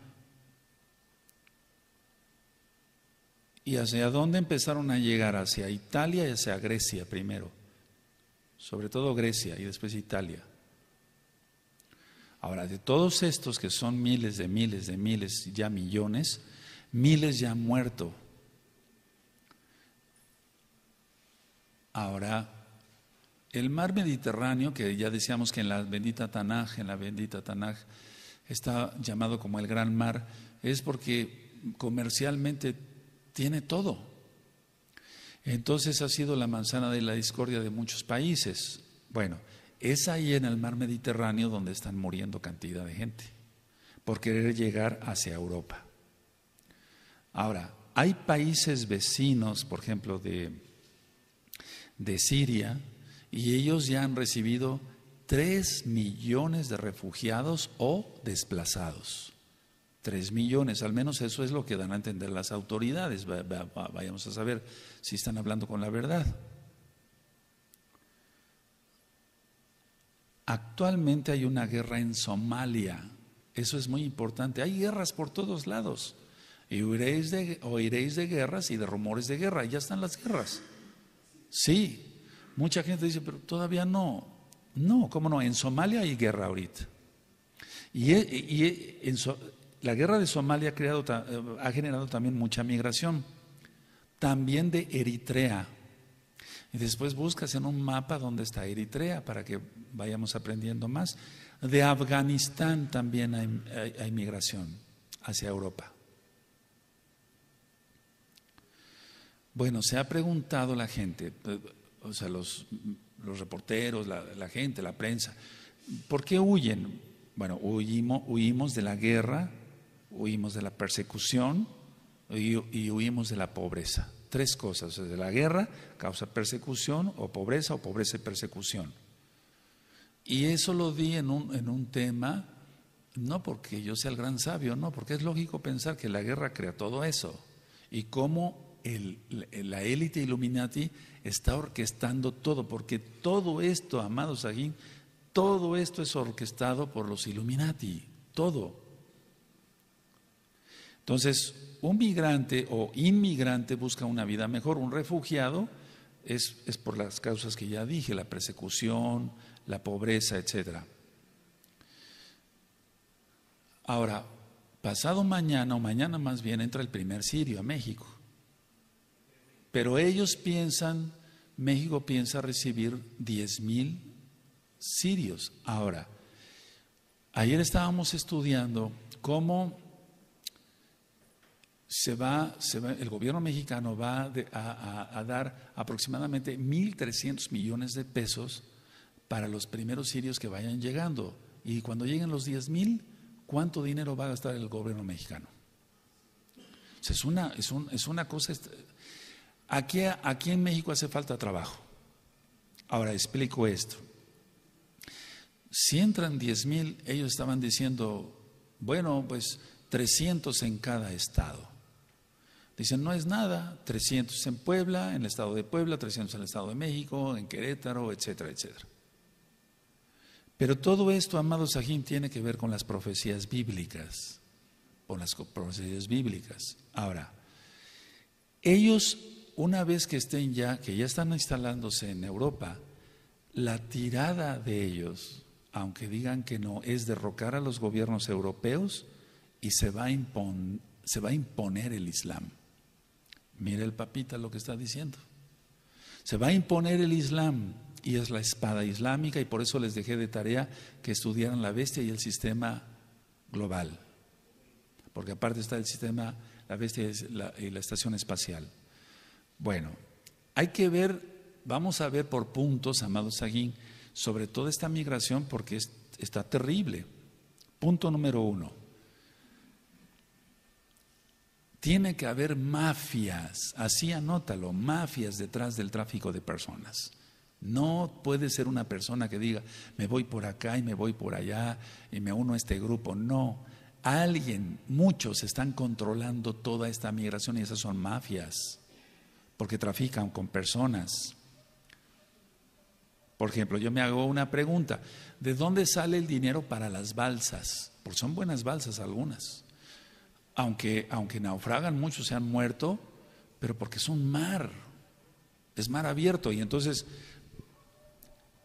¿Y hacia dónde empezaron a llegar? Hacia Italia y hacia Grecia primero. Sobre todo Grecia y después Italia. Ahora, de todos estos que son miles de miles de miles, ya millones, miles ya han muerto. Ahora, el mar Mediterráneo, que ya decíamos que en la bendita Tanaj, en la bendita Tanaj, está llamado como el gran mar, es porque comercialmente tiene todo. Entonces ha sido la manzana de la discordia de muchos países. Bueno, es ahí en el mar Mediterráneo donde están muriendo cantidad de gente por querer llegar hacia Europa. Ahora, hay países vecinos, por ejemplo, de, de Siria, y ellos ya han recibido 3 millones de refugiados o desplazados. 3 millones, al menos eso es lo que dan a entender las autoridades. Vayamos a saber si están hablando con la verdad. Actualmente hay una guerra en Somalia. Eso es muy importante. Hay guerras por todos lados. Y oiréis de, oiréis de guerras y de rumores de guerra. Ya están las guerras. Sí, Mucha gente dice, pero todavía no. No, ¿cómo no? En Somalia hay guerra ahorita. Y, e, en la guerra de Somalia eh, ha, generado también mucha migración, también de Eritrea. Y después buscas en un mapa dónde está Eritrea para que vayamos aprendiendo más. De Afganistán también hay migración hacia Europa. Bueno, se ha preguntado la gente, eh, o sea, los, reporteros, la, gente, la prensa. ¿Por qué huyen? Bueno, huimos, de la guerra, huimos de la persecución y, y huimos de la pobreza. Tres cosas, de la guerra causa persecución o pobreza o pobreza y persecución. Y eso lo di en un, en un tema, no porque yo sea el gran sabio, no, porque es lógico pensar que la guerra crea todo eso. Y cómo la élite Illuminati está orquestando todo, porque todo esto, amado Sagín, todo esto es orquestado por los Illuminati, todo. Entonces, un migrante o inmigrante busca una vida mejor, un refugiado es, es por las causas que ya dije, la persecución, la pobreza, etc. Ahora, pasado mañana o mañana más bien entra el primer sirio a México. Pero ellos piensan, México piensa recibir 10 mil sirios. Ahora, ayer estábamos estudiando cómo se va, el gobierno mexicano va a, dar aproximadamente 1.300 millones de pesos para los primeros sirios que vayan llegando. Y cuando lleguen los 10 mil, ¿cuánto dinero va a gastar el gobierno mexicano? es, una, es, es una cosa... Aquí, aquí en México hace falta trabajo. Ahora explico esto. Si entran 10.000, ellos estaban diciendo, bueno, pues 300 en cada estado. Dicen, no es nada, 300 en Puebla, en el estado de Puebla, 300 en el estado de México, en Querétaro, etcétera, etcétera. Pero todo esto, amado Sajín, tiene que ver con las profecías bíblicas, con las profecías bíblicas. Ahora, ellos una vez que estén ya, que ya están instalándose en Europa, la tirada de ellos, aunque digan que no, es derrocar a los gobiernos europeos y se va a, imponer el Islam. Mire el papita lo que está diciendo. Se va a imponer el Islam y es la espada islámica y por eso les dejé de tarea que estudiaran la bestia y el sistema global. Porque aparte está el sistema, la bestia y la estación espacial. Bueno, hay que ver, vamos a ver por puntos, amado Saguín, sobre toda esta migración porque está terrible. Punto número uno. Tiene que haber mafias, así anótalo, mafias detrás del tráfico de personas. No puede ser una persona que diga, me voy por acá y me voy por allá y me uno a este grupo. No, alguien, muchos están controlando toda esta migración y esas son mafias porque trafican con personas. Por ejemplo, yo me hago una pregunta, ¿de dónde sale el dinero para las balsas? Porque son buenas balsas algunas. Aunque, aunque naufragan muchos, se han muerto, pero porque es un mar, es mar abierto. Y entonces,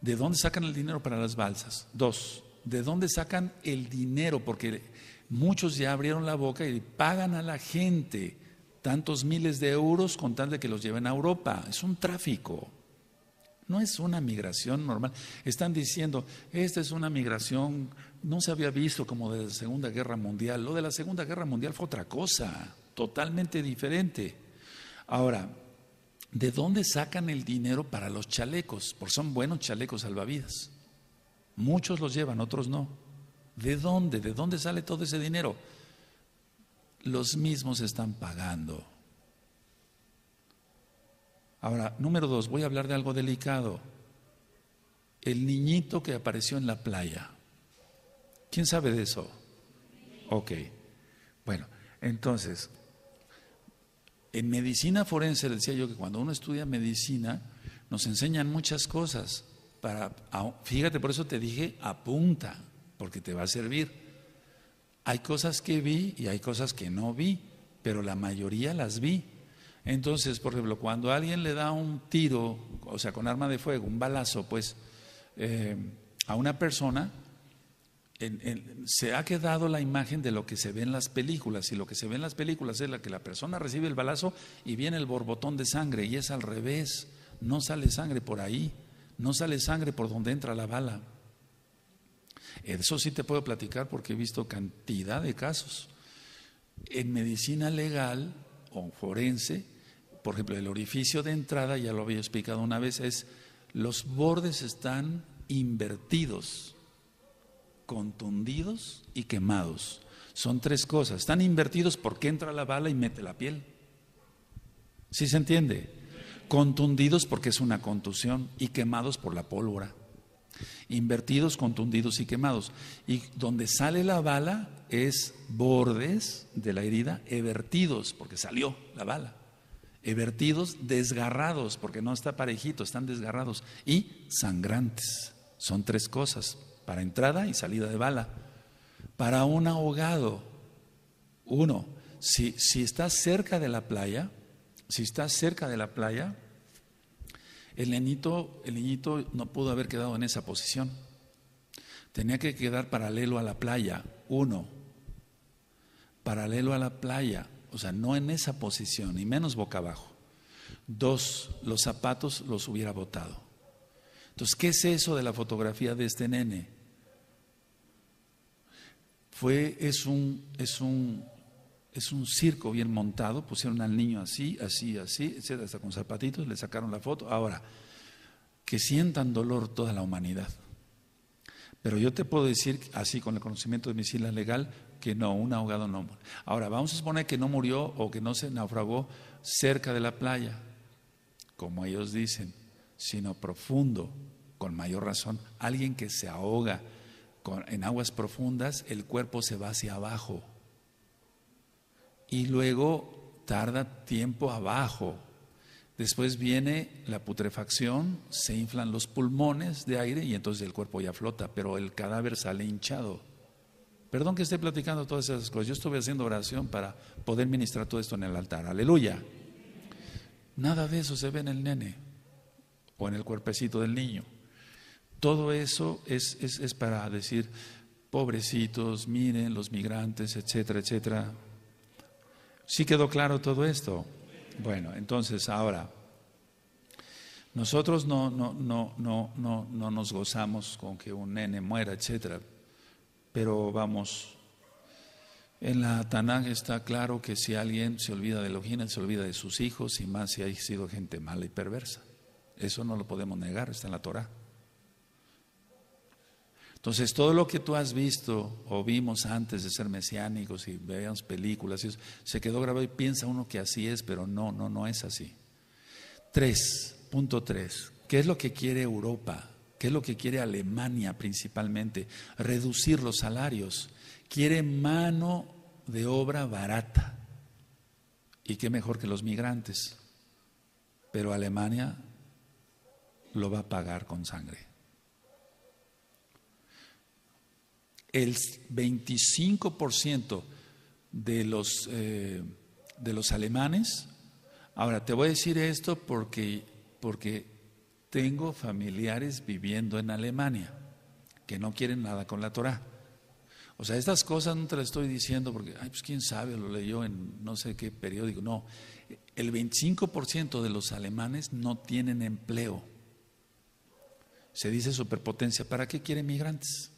¿de dónde sacan el dinero para las balsas? Dos, ¿de dónde sacan el dinero? Porque muchos ya abrieron la boca y pagan a la gente tantos miles de euros con tal de que los lleven a Europa. Es un tráfico. No es una migración normal. Están diciendo, esta es una migración, no se había visto como de la Segunda Guerra Mundial. Lo de la Segunda Guerra Mundial fue otra cosa, totalmente diferente. Ahora, ¿de dónde sacan el dinero para los chalecos? Porque son buenos chalecos salvavidas. Muchos los llevan, otros no. ¿De dónde? ¿De dónde sale todo ese dinero? los mismos están pagando. Ahora, número dos, voy a hablar de algo delicado. El niñito que apareció en la playa. ¿Quién sabe de eso? Ok. Bueno, entonces, en medicina forense decía yo que cuando uno estudia medicina, nos enseñan muchas cosas. Para, fíjate, por eso te dije, apunta, porque te va a servir. Hay cosas que vi y hay cosas que no vi, pero la mayoría las vi. Entonces, por ejemplo, cuando alguien le da un tiro, o sea, con arma de fuego, un balazo, pues, eh, a una persona, se ha quedado la imagen de lo que se ve en las películas, y lo que se ve en las películas es la que la persona recibe el balazo y viene el borbotón de sangre, y es al revés, no sale sangre por ahí, no sale sangre por donde entra la bala. Eso sí te puedo platicar porque he visto cantidad de casos. En medicina legal o forense, por ejemplo, el orificio de entrada, ya lo había explicado una vez, es los bordes están invertidos, contundidos y quemados. Son tres cosas. Están invertidos porque entra la bala y mete la piel. ¿Sí se entiende? Contundidos porque es una contusión y quemados por la pólvora invertidos, contundidos y quemados. Y donde sale la bala es bordes de la herida evertidos, porque salió la bala. Evertidos, desgarrados, porque no está parejito, están desgarrados. Y sangrantes. Son tres cosas, para entrada y salida de bala. Para un ahogado, uno, si, si estás cerca de la playa, si está cerca de la playa, el niñito, el niñito no pudo haber quedado en esa posición. Tenía que quedar paralelo a la playa, uno. Paralelo a la playa, o sea, no en esa posición, y menos boca abajo. Dos, los zapatos los hubiera botado. Entonces, ¿qué es eso de la fotografía de este nene? Fue, es un, es un es un circo bien montado, pusieron al niño así, así, así, etcétera, hasta con zapatitos, le sacaron la foto. Ahora, que sientan dolor toda la humanidad. Pero yo te puedo decir, así con el conocimiento de mi isla legal, que no, un ahogado no Ahora, vamos a suponer que no murió o que no se naufragó cerca de la playa, como ellos dicen, sino profundo, con mayor razón. Alguien que se ahoga en aguas profundas, el cuerpo se va hacia abajo y luego tarda tiempo abajo. Después viene la putrefacción, se inflan los pulmones de aire y entonces el cuerpo ya flota, pero el cadáver sale hinchado. Perdón que esté platicando todas esas cosas. Yo estuve haciendo oración para poder ministrar todo esto en el altar. Aleluya. Nada de eso se ve en el nene o en el cuerpecito del niño. Todo eso es, es para decir, pobrecitos, miren los migrantes, etcétera, etcétera. ¿Sí quedó claro todo esto? Bueno, entonces ahora, nosotros no, no, no, no, no, no nos gozamos con que un nene muera, etcétera, pero vamos, en la Tanaj está claro que si alguien se olvida de Elohim, se olvida de sus hijos y más si ha sido gente mala y perversa. Eso no lo podemos negar, está en la Torah. Entonces, todo lo que tú has visto o vimos antes de ser mesiánicos y veíamos películas y se quedó grabado y piensa uno que así es, pero no, no, no es así. 3.3. ¿Qué es lo que quiere Europa? ¿Qué es lo que quiere Alemania principalmente? Reducir los salarios. Quiere mano de obra barata. ¿Y qué mejor que los migrantes? Pero Alemania lo va a pagar con sangre. el 25% de los, eh, de los alemanes. Ahora, te voy a decir esto porque, porque tengo familiares viviendo en Alemania que no quieren nada con la Torah. O sea, estas cosas no te las estoy diciendo porque, ay, pues quién sabe, lo leyó en no sé qué periódico. No, el 25% de los alemanes no tienen empleo. Se dice superpotencia. ¿Para qué quieren migrantes?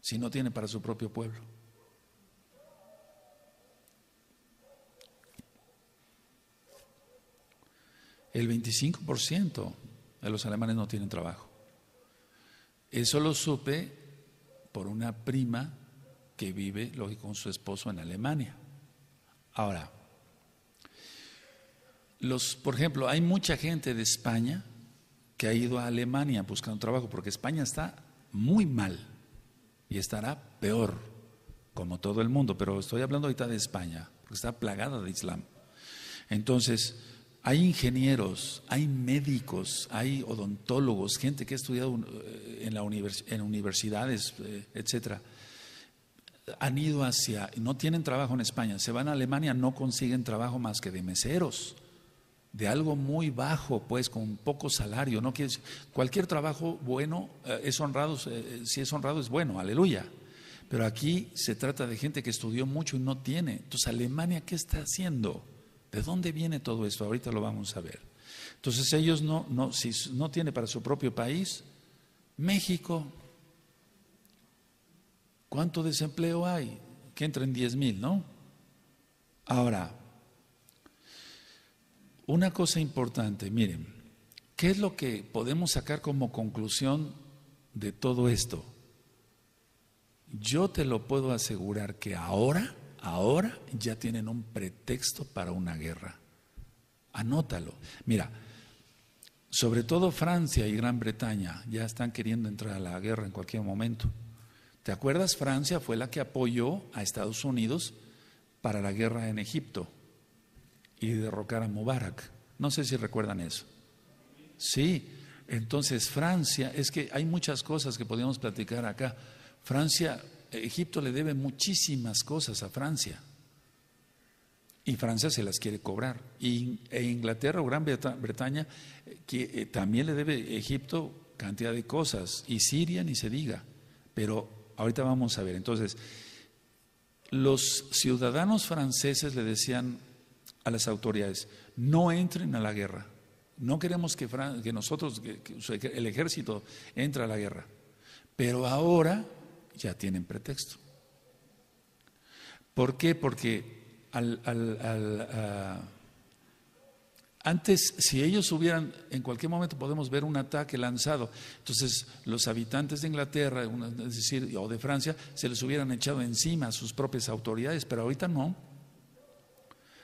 si no tiene para su propio pueblo? El 25% de los alemanes no tienen trabajo. Eso eh, lo supe por una prima que vive, lógico, con su esposo en Alemania. Ahora, los, por ejemplo, hay mucha gente de España que ha ido a Alemania buscando trabajo, porque España está muy mal y estará peor, como todo el mundo, pero estoy hablando ahorita de España, porque está plagada de Islam. Entonces, hay ingenieros, hay médicos, hay odontólogos, gente que ha estudiado eh, en, la en universidades, eh, etcétera. Han ido hacia, no tienen trabajo en España, se van a Alemania, no consiguen trabajo más que de meseros de algo muy bajo, pues con poco salario, no cualquier trabajo bueno eh, es honrado, eh, si es honrado es bueno, aleluya. Pero aquí se trata de gente que estudió mucho y no tiene. Entonces, Alemania, ¿qué está haciendo? ¿De dónde viene todo esto? Ahorita lo vamos a ver. Entonces, ellos no, no, si no tiene para su propio país, México, ¿cuánto desempleo hay? Que entren 10 mil, ¿no? Ahora, una cosa importante, miren, ¿qué es lo que podemos sacar como conclusión de todo esto? Yo te lo puedo asegurar que ahora, ahora ya tienen un pretexto para una guerra. Anótalo. Mira, sobre todo Francia y Gran Bretaña ya están queriendo entrar a la guerra en cualquier momento. ¿Te acuerdas? Francia fue la que apoyó a Estados Unidos para la guerra en Egipto y derrocar a Mubarak. No sé si recuerdan eso. Sí, entonces Francia, es que hay muchas cosas que podríamos platicar acá. Francia, Egipto le debe muchísimas cosas a Francia. Y Francia se las quiere cobrar. e Inglaterra o Gran Bretaña que, eh, también le debe Egipto cantidad de cosas. Y Siria ni se diga. Pero ahorita vamos a ver. Entonces, los ciudadanos franceses le decían a las autoridades, no entren a la guerra. No queremos que, que nosotros, el ejército, entre a la guerra. Pero ahora ya tienen pretexto. ¿Por qué? Porque antes, si ellos hubieran, en cualquier momento podemos ver un ataque lanzado, entonces los habitantes de Inglaterra, es decir, o de Francia, se les hubieran echado encima a sus propias autoridades, pero ahorita no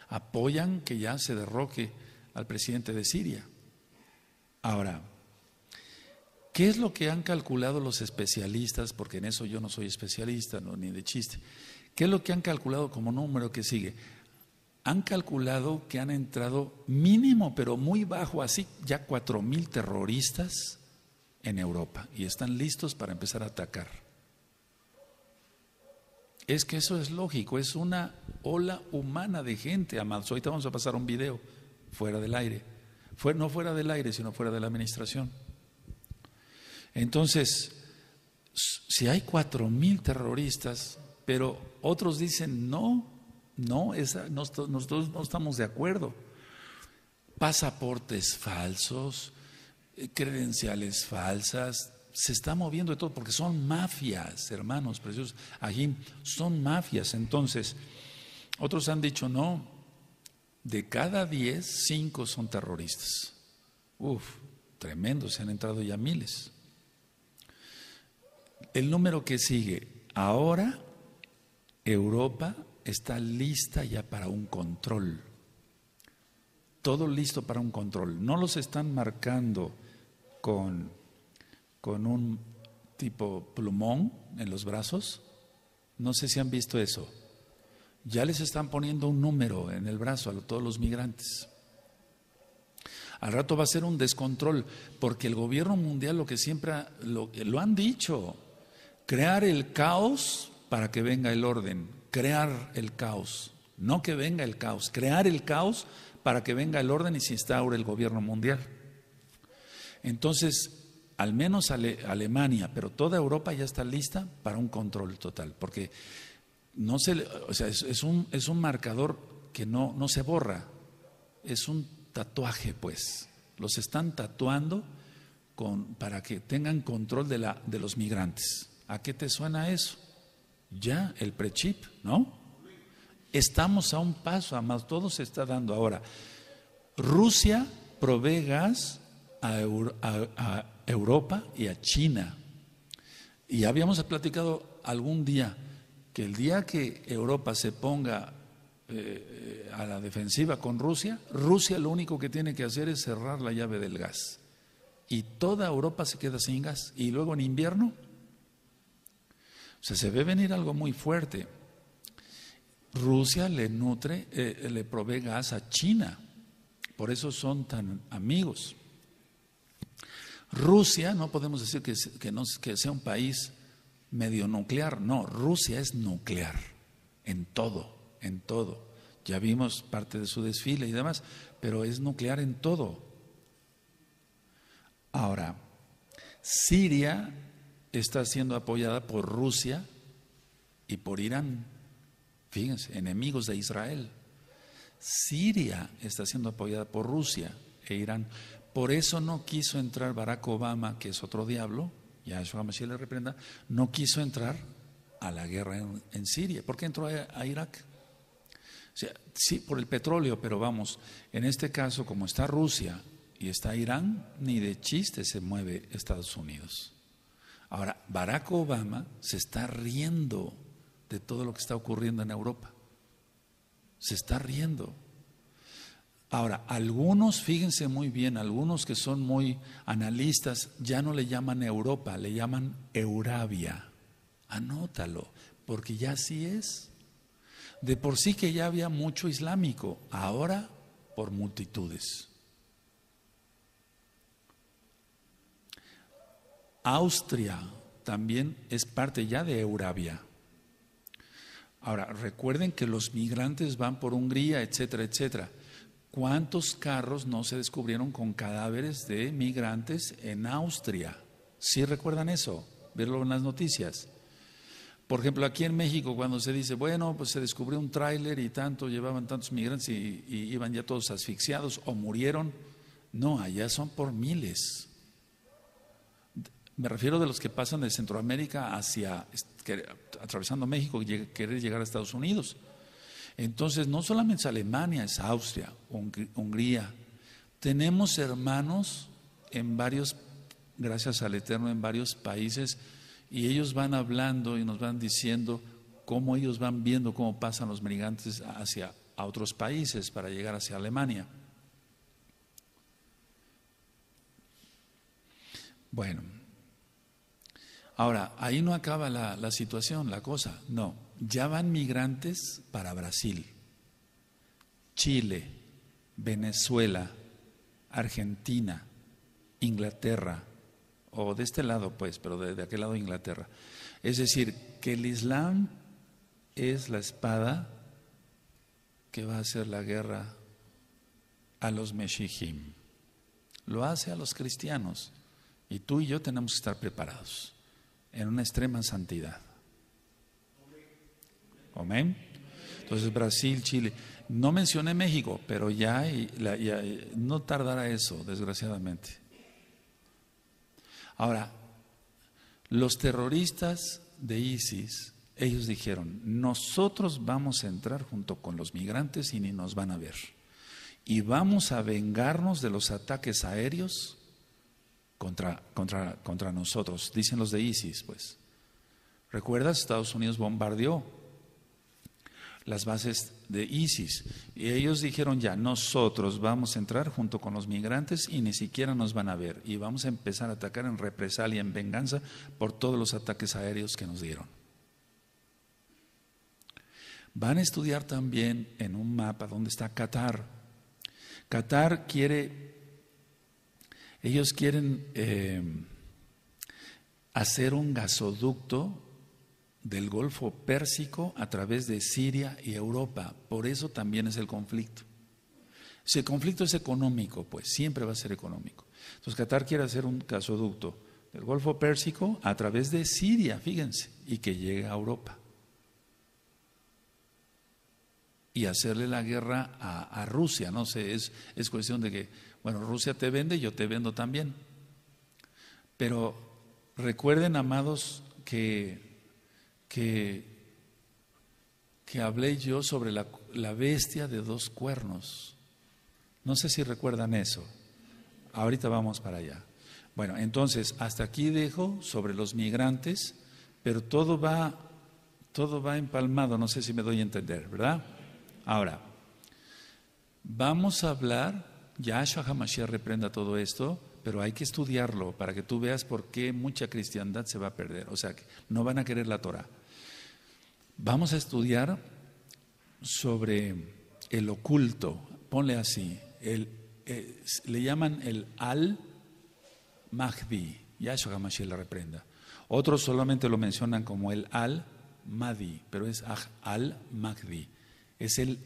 apoyan que ya se derroque al presidente de Siria. Ahora, ¿qué es lo que han calculado los especialistas? Porque en eso yo no soy especialista, no, ni de chiste. ¿Qué es lo que han calculado como número que sigue? Han calculado que han entrado mínimo, pero muy bajo, así ya cuatro mil terroristas en Europa y están listos para empezar a atacar. Es que eso es lógico, es una ola humana de gente, amados. Ahorita vamos a pasar un video fuera del aire. Fue, no fuera del aire, sino fuera de la administración. Entonces, si hay cuatro mil terroristas, pero otros dicen no, no, nosotros no estamos de acuerdo. Pasaportes falsos, eh, credenciales falsas, se está moviendo de todo, porque son mafias, hermanos preciosos. Allí son mafias. Entonces, otros han dicho, no, de cada diez, cinco son terroristas. Uf, tremendo, se han entrado ya miles. El número que sigue, ahora Europa está lista ya para un control. Todo listo para un control. No los están marcando con con un tipo plumón en los brazos. No sé si han visto eso. Ya les están poniendo un número en el brazo a todos los migrantes. Al rato va a ser un descontrol, porque el gobierno mundial lo que siempre lo han dicho, crear el caos para que venga el orden, crear el caos, no que venga el caos, crear el caos para que venga el orden y se instaure el gobierno mundial. Entonces, al menos Alemania, pero toda Europa ya está lista para un control total, porque no se, o sea, es, un, es un marcador que no, no se borra, es un tatuaje, pues. Los están tatuando con, para que tengan control de, la, de los migrantes. ¿A qué te suena eso? Ya el prechip, ¿no? Estamos a un paso, más, todo se está dando ahora. Rusia provee gas a, Europa. a Europa y a China. Y habíamos platicado algún día que el día que Europa se ponga eh, eh, a la defensiva con Rusia, Rusia lo único que tiene que hacer es cerrar la llave del gas. Y toda Europa se queda sin gas. Y luego en invierno, o sea, se ve venir algo muy fuerte. Rusia le nutre, eh, le provee gas a China. Por eso son tan amigos. Rusia, no podemos decir que, sea un país medio nuclear, no, Rusia es nuclear en todo, en todo. Ya vimos parte de su desfile y demás, pero es nuclear en todo. Ahora, Siria está siendo apoyada por Rusia y por Irán. Fíjense, enemigos de Israel. Siria está siendo apoyada por Rusia e Irán. Por eso no quiso entrar Barack Obama, que es otro diablo, ya Yahshua Mashiach le reprenda, no quiso entrar a la guerra en, Siria. ¿Por qué entró a, Irak? sí, por el petróleo, pero vamos, en este caso, como está Rusia y está Irán, ni de chiste se mueve Estados Unidos. Ahora, Barack Obama se está riendo de todo lo que está ocurriendo en Europa. Se está riendo. Ahora, algunos, fíjense muy bien, algunos que son muy analistas, ya no le llaman Europa, le llaman Eurabia. Anótalo, porque ya así es. De por sí que ya había mucho islámico, ahora por multitudes. Austria también es parte ya de Eurabia. Ahora, recuerden que los migrantes van por Hungría, etcétera, etcétera. ¿Cuántos carros no se descubrieron con cadáveres de migrantes en Austria? ¿Sí recuerdan eso? Verlo en las noticias. Por ejemplo, aquí en México, cuando se dice, bueno, pues se descubrió un tráiler y tanto, llevaban tantos migrantes y, iban ya todos asfixiados o murieron. No, allá son por miles. Me refiero de los que pasan de Centroamérica hacia, atravesando México, y querer llegar a Estados Unidos. Entonces, no solamente es Alemania, es Austria, Hungría. Tenemos hermanos en varios, gracias al Eterno, en varios países, y ellos van hablando y nos van diciendo cómo ellos van viendo cómo pasan los migrantes hacia a otros países para llegar hacia Alemania. Bueno, ahora, ahí no acaba la, la situación, la cosa, no ya van migrantes para Brasil, Chile, Venezuela, Argentina, Inglaterra, o de este lado pues, pero de, aquel lado Inglaterra. Es decir, que el Islam es la espada que va a hacer la guerra a los meshijim. Lo hace a los cristianos. Y tú y yo tenemos que estar preparados en una extrema santidad. Amén. Entonces Brasil, Chile. No mencioné México, pero ya, eh, no tardará eso, desgraciadamente. Ahora, los terroristas de ISIS, ellos dijeron, nosotros vamos a entrar junto con los migrantes y ni nos van a ver. Y vamos a vengarnos de los ataques aéreos contra, contra, contra nosotros, dicen los de ISIS, pues. ¿Recuerdas? Estados Unidos bombardeó las bases de ISIS. Y ellos dijeron ya, nosotros vamos a entrar junto con los migrantes y ni siquiera nos van a ver. Y vamos a empezar a atacar en represalia, en venganza, por todos los ataques aéreos que nos dieron. Van a estudiar también en un mapa dónde está Qatar. Qatar quiere, ellos quieren eh, hacer un gasoducto del Golfo Pérsico a través de Siria y Europa. Por eso también es el conflicto. Si el conflicto es económico, pues siempre va a ser económico. Entonces Qatar quiere hacer un gasoducto del Golfo Pérsico a través de Siria, fíjense, y que llegue a Europa. Y hacerle la guerra a, Rusia, no sé, es, es cuestión de que, bueno, Rusia te vende, yo te vendo también. Pero recuerden, amados, que que, hablé yo sobre la, la bestia de dos cuernos. No sé si recuerdan eso. Ahorita vamos para allá. Bueno, entonces hasta aquí dejo sobre los migrantes, pero todo va todo va empalmado, no sé si me doy a entender, ¿verdad? Ahora, vamos a hablar, Yahshua Hamashiach reprenda todo esto, pero hay que estudiarlo para que tú veas por qué mucha cristiandad se va a perder. O sea, no van a querer la Torah. Vamos a estudiar sobre el oculto, ponle así, eh, le llaman el Al-Mahdi, Yahshua HaMashiach la reprenda. Otros solamente lo mencionan como el Al-Mahdi, pero es Al-Mahdi, es el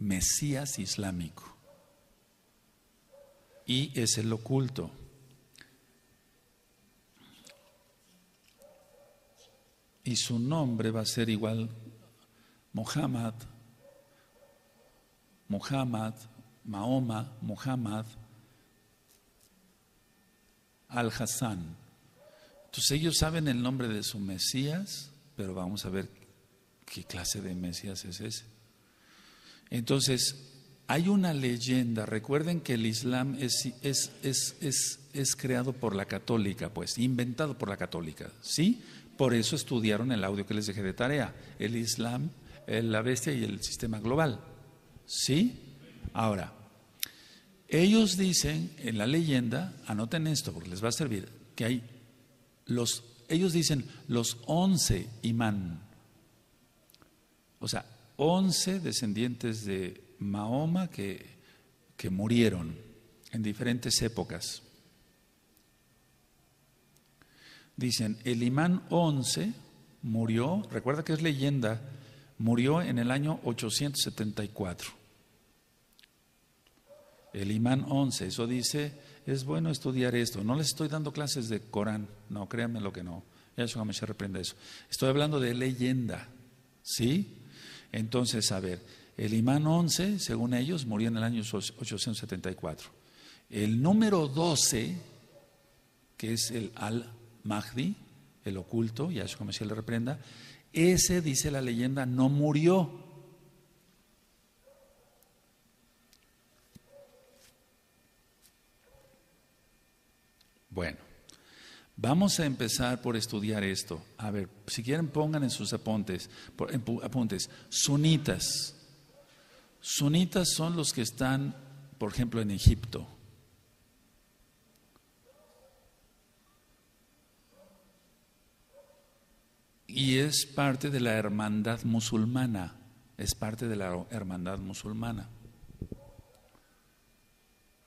Mesías islámico y es el oculto. y su nombre va a ser igual Muhammad, Muhammad, Mahoma, Muhammad, Al-Hassan. Entonces ellos saben el nombre de su Mesías, pero vamos a ver qué clase de Mesías es ese. Entonces, hay una leyenda, recuerden que el Islam es, es, es, es creado por la católica, pues, inventado por la católica, ¿sí? Por eso estudiaron el audio que les dejé de tarea, el Islam, la bestia y el sistema global. ¿Sí? Ahora, ellos dicen en la leyenda, anoten esto porque les va a servir, que hay los, ellos dicen los once imán. O sea, once descendientes de Mahoma que, que murieron en diferentes épocas. Dicen, el imán 11 murió, recuerda que es leyenda, murió en el año 874. El imán 11, eso dice, es bueno estudiar esto. No les estoy dando clases de Corán, no, créanme lo que no. me se reprende eso. Estoy hablando de leyenda, ¿sí? Entonces, a ver, el imán 11, según ellos, murió en el año 874. El número 12, que es el al Mahdi, el oculto, y a eso como él le reprenda, ese, dice la leyenda, no murió. Bueno, vamos a empezar por estudiar esto. A ver, si quieren pongan en sus apuntes, apuntes sunitas. Sunitas son los que están, por ejemplo, en Egipto. y es parte de la hermandad musulmana, es parte de la hermandad musulmana.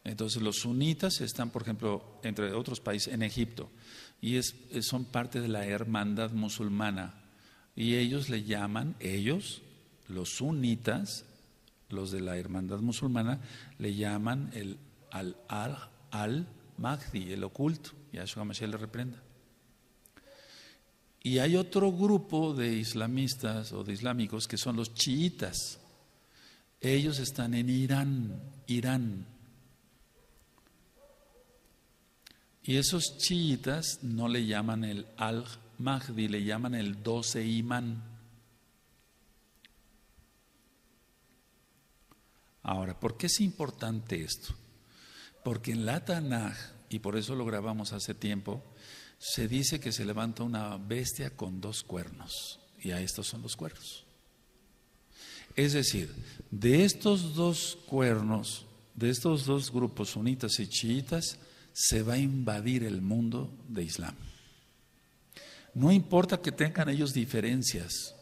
Entonces los sunitas están, por ejemplo, entre otros países, en Egipto, y son parte de la hermandad musulmana. Y ellos le llaman, ellos, los sunitas, los de la hermandad musulmana, le llaman el al al, al, Mahdi, el oculto. y a Mashiach le reprenda. Y hay otro grupo de islamistas o de islámicos que son los chiitas. Ellos están en Irán, Irán. Y esos chiitas no le llaman el Al-Mahdi, le llaman el 12 imán. Ahora, ¿por qué es importante esto? Porque en la Tanaj, y por eso lo grabamos hace tiempo, se dice que se levanta una bestia con dos cuernos, y a estos son los cuernos. Es decir, de estos dos cuernos, de estos dos grupos sunitas y chiitas, se va a invadir el mundo de Islam. No importa que tengan ellos diferencias,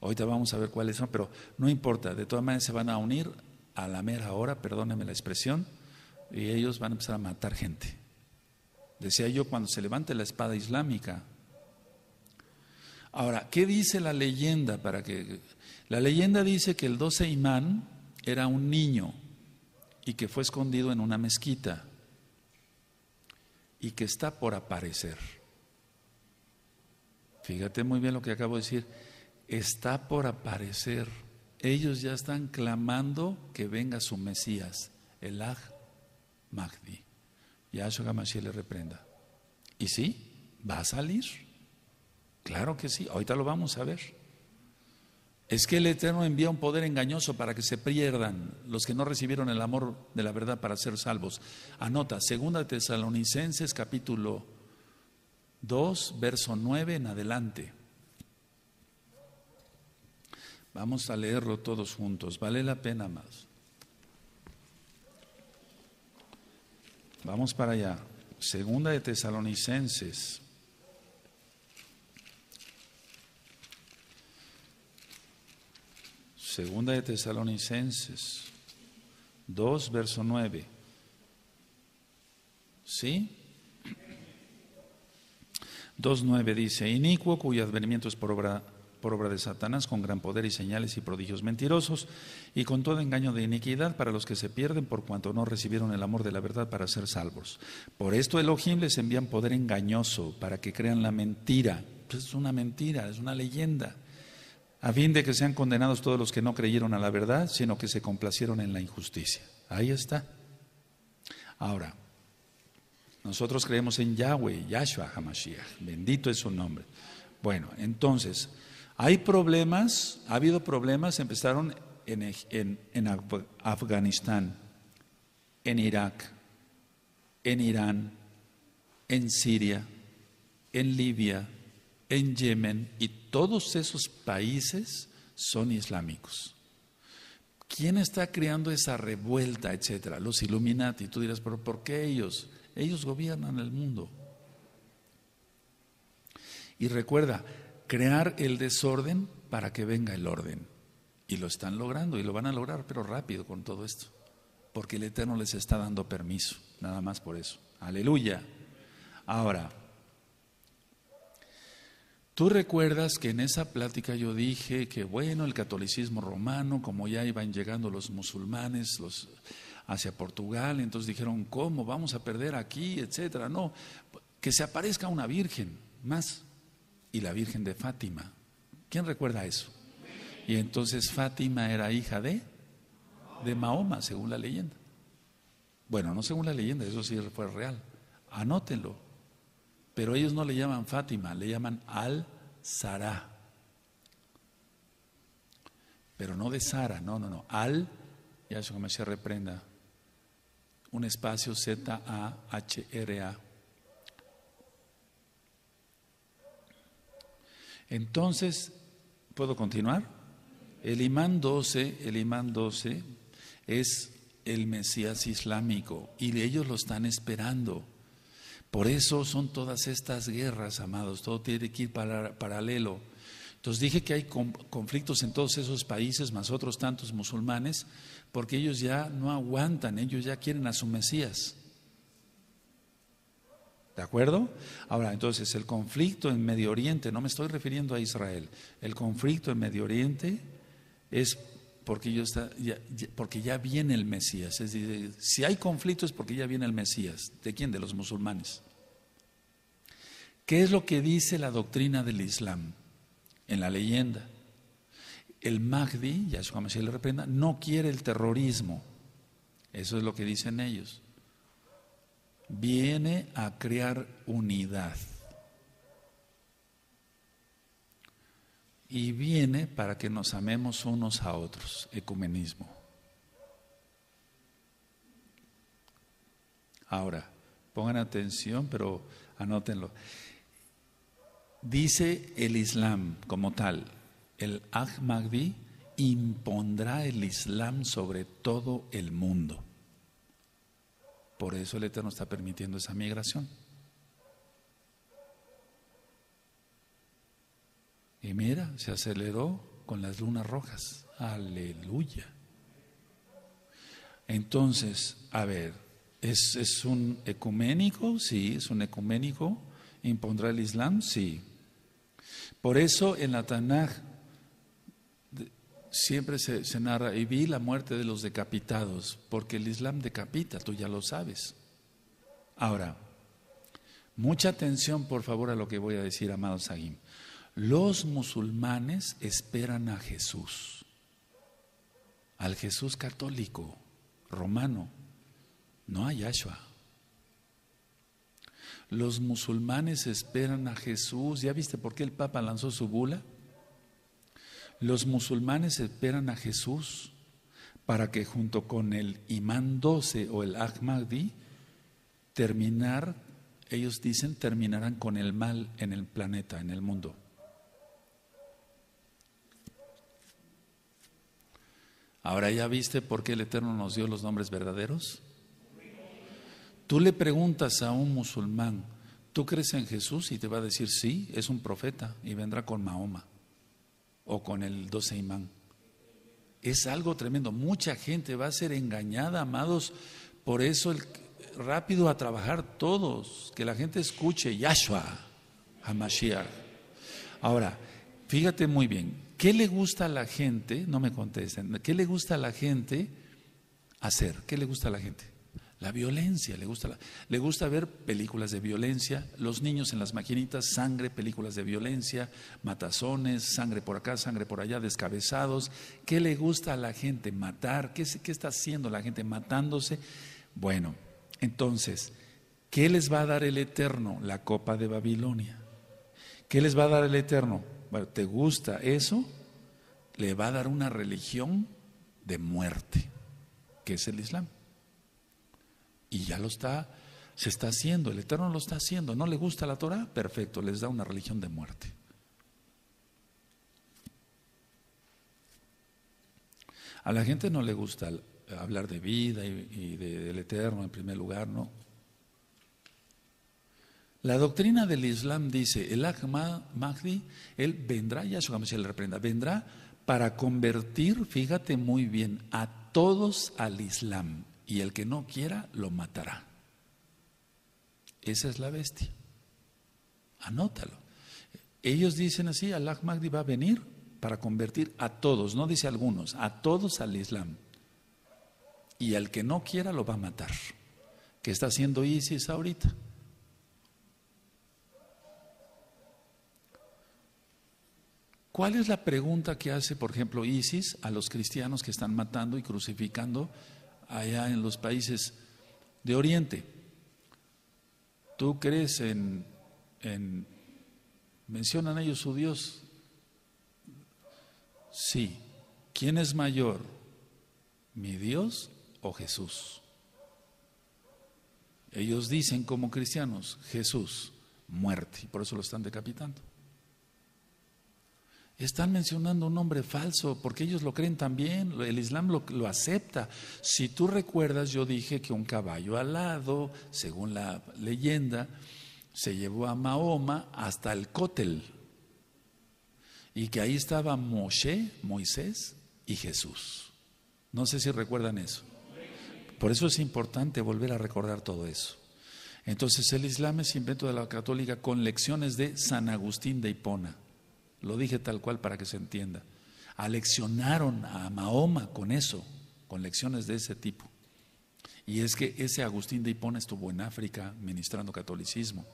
ahorita vamos a ver cuáles son, pero no importa, de todas maneras se van a unir a la mera hora, perdónenme la expresión, y ellos van a empezar a matar gente. Decía yo, cuando se levante la espada islámica. Ahora, ¿qué dice la leyenda para que la leyenda dice que el doce imán era un niño y que fue escondido en una mezquita y que está por aparecer. Fíjate muy bien lo que acabo de decir. Está por aparecer. Ellos ya están clamando que venga su Mesías, el Aj Mahdi más Gamashiel le reprenda. Y sí, va a salir. Claro que sí, ahorita lo vamos a ver. Es que el Eterno envía un poder engañoso para que se pierdan los que no recibieron el amor de la verdad para ser salvos. Anota, segunda Tesalonicenses capítulo 2, verso 9 en adelante. Vamos a leerlo todos juntos, vale la pena más. Vamos para allá. Segunda de Tesalonicenses. Segunda de Tesalonicenses 2, verso 9. ¿Sí? 2.9 dice, inicuo cuyo advenimiento es por obra por obra de Satanás con gran poder y señales y prodigios mentirosos y con todo engaño de iniquidad para los que se pierden por cuanto no recibieron el amor de la verdad para ser salvos. Por esto Elohim les envían poder engañoso para que crean la mentira. Pues es una mentira, es una leyenda a fin de que sean condenados todos los que no creyeron a la verdad, sino que se complacieron en la injusticia. Ahí está. Ahora, nosotros creemos en Yahweh, Yahshua Hamashiach, bendito es su nombre. Bueno, entonces, hay problemas, ha habido problemas, empezaron en, Afganistán, en Irak, en Irán, en Siria, en Libia, en Yemen, y todos esos países son islámicos. ¿Quién está creando esa revuelta, etcétera? Los Illuminati. Tú dirás, pero ¿por qué ellos? Ellos gobiernan el mundo. Y recuerda, crear el desorden para que venga el orden. Y lo están logrando y lo van a lograr, pero rápido con todo esto. Porque el Eterno les está dando permiso, nada más por eso. Aleluya. Ahora, tú recuerdas que en esa plática yo dije que, bueno, el catolicismo romano, como ya iban llegando los musulmanes, los hacia Portugal, entonces dijeron, ¿cómo? Vamos a perder aquí, etcétera. No, que se aparezca una virgen, más y la Virgen de Fátima. ¿Quién recuerda eso? Y entonces Fátima era hija de, de Mahoma, según la leyenda. Bueno, no según la leyenda, eso sí fue real. Anótenlo. Pero ellos no le llaman Fátima, le llaman al sara Pero no de Sara, no, no, no. Al, ya eso me se reprenda. Un espacio Z-A-H-R-A. -A. a h r a Entonces, ¿puedo continuar? El imán 12, el imán 12 es el Mesías islámico y ellos lo están esperando. Por eso son todas estas guerras, amados, todo tiene que ir paralelo. Entonces dije que hay conflictos en todos esos países, más otros tantos musulmanes, porque ellos ya no aguantan, ellos ya quieren a su Mesías. ¿De acuerdo? Ahora, entonces, el conflicto en Medio Oriente, no me estoy refiriendo a Israel, el conflicto en Medio Oriente es porque, ya, viene el Mesías. Es decir, si hay conflicto es porque ya viene el Mesías. ¿De quién? De los musulmanes. ¿Qué es lo que dice la doctrina del Islam en la leyenda? El Mahdi, Yahshua Mesías le reprenda, no quiere el terrorismo. Eso es lo que dicen ellos viene a crear unidad. Y viene para que nos amemos unos a otros, ecumenismo. Ahora, pongan atención, pero anótenlo. Dice el Islam como tal, el Ahmadi impondrá el Islam sobre todo el mundo. Por eso el Eterno está permitiendo esa migración. Y mira, se aceleró con las lunas rojas. Aleluya. Entonces, a ver, ¿es, ¿es, un ecuménico? Sí, es un ecuménico. ¿Impondrá el Islam? Sí. Por eso en la Tanaj siempre se, narra, y vi la muerte de los decapitados, porque el Islam decapita, tú ya lo sabes. Ahora, mucha atención por favor a lo que voy a decir, amado Sahim. Los musulmanes esperan a Jesús, al Jesús católico, romano, no a Yahshua. Los musulmanes esperan a Jesús. ¿Ya viste por qué el Papa lanzó su bula? Los musulmanes esperan a Jesús para que junto con el imán 12 o el Ahmadi terminar, ellos dicen, terminarán con el mal en el planeta, en el mundo. Ahora ya viste por qué el Eterno nos dio los nombres verdaderos. Tú le preguntas a un musulmán, ¿tú crees en Jesús? Y te va a decir, sí, es un profeta y vendrá con Mahoma o con el doce imán. Es algo tremendo. Mucha gente va a ser engañada, amados. Por eso el, rápido a trabajar todos, que la gente escuche Yahshua, Hamashiach. Ahora, fíjate muy bien, ¿qué le gusta a la gente? No me contesten, ¿qué le gusta a la gente hacer? ¿Qué le gusta a la gente? la violencia, le gusta, la, le gusta ver películas de violencia, los niños en las maquinitas, sangre, películas de violencia, matazones, sangre por acá, sangre por allá, descabezados. ¿Qué le gusta a la gente? Matar. ¿Qué, qué está haciendo la gente? Matándose. Bueno, entonces, ¿qué les va a dar el Eterno? La copa de Babilonia. ¿Qué les va a dar el Eterno? Bueno, ¿te gusta eso? Le va a dar una religión de muerte, que es el Islam. Y ya lo está, se está haciendo, el Eterno lo está haciendo. ¿No le gusta la Torah? Perfecto, les da una religión de muerte. A la gente no le gusta hablar de vida y, del Eterno en primer lugar, ¿no? La doctrina del Islam dice, el Ahmad Mahdi, él vendrá, ya su se le reprenda, vendrá para convertir, fíjate muy bien, a todos al Islam y el que no quiera lo matará. Esa es la bestia. Anótalo. Ellos dicen así, Allah Magdi va a venir para convertir a todos, no dice algunos, a todos al Islam. Y el que no quiera lo va a matar. ¿Qué está haciendo ISIS ahorita? ¿Cuál es la pregunta que hace, por ejemplo, ISIS a los cristianos que están matando y crucificando allá en los países de Oriente. ¿Tú crees en, mencionan ellos su Dios? Sí. ¿Quién es mayor? ¿Mi Dios o Jesús? Ellos dicen como cristianos, Jesús, muerte, por eso lo están decapitando. Están mencionando un nombre falso porque ellos lo creen también, el Islam lo, acepta. Si tú recuerdas, yo dije que un caballo alado, según la leyenda, se llevó a Mahoma hasta el Cótel y que ahí estaba Moshe, Moisés y Jesús. No sé si recuerdan eso. Por eso es importante volver a recordar todo eso. Entonces el Islam es invento de la católica con lecciones de San Agustín de Hipona. Lo dije tal cual para que se entienda. Aleccionaron a Mahoma con eso, con lecciones de ese tipo. Y es que ese Agustín de Hipona estuvo en África ministrando catolicismo.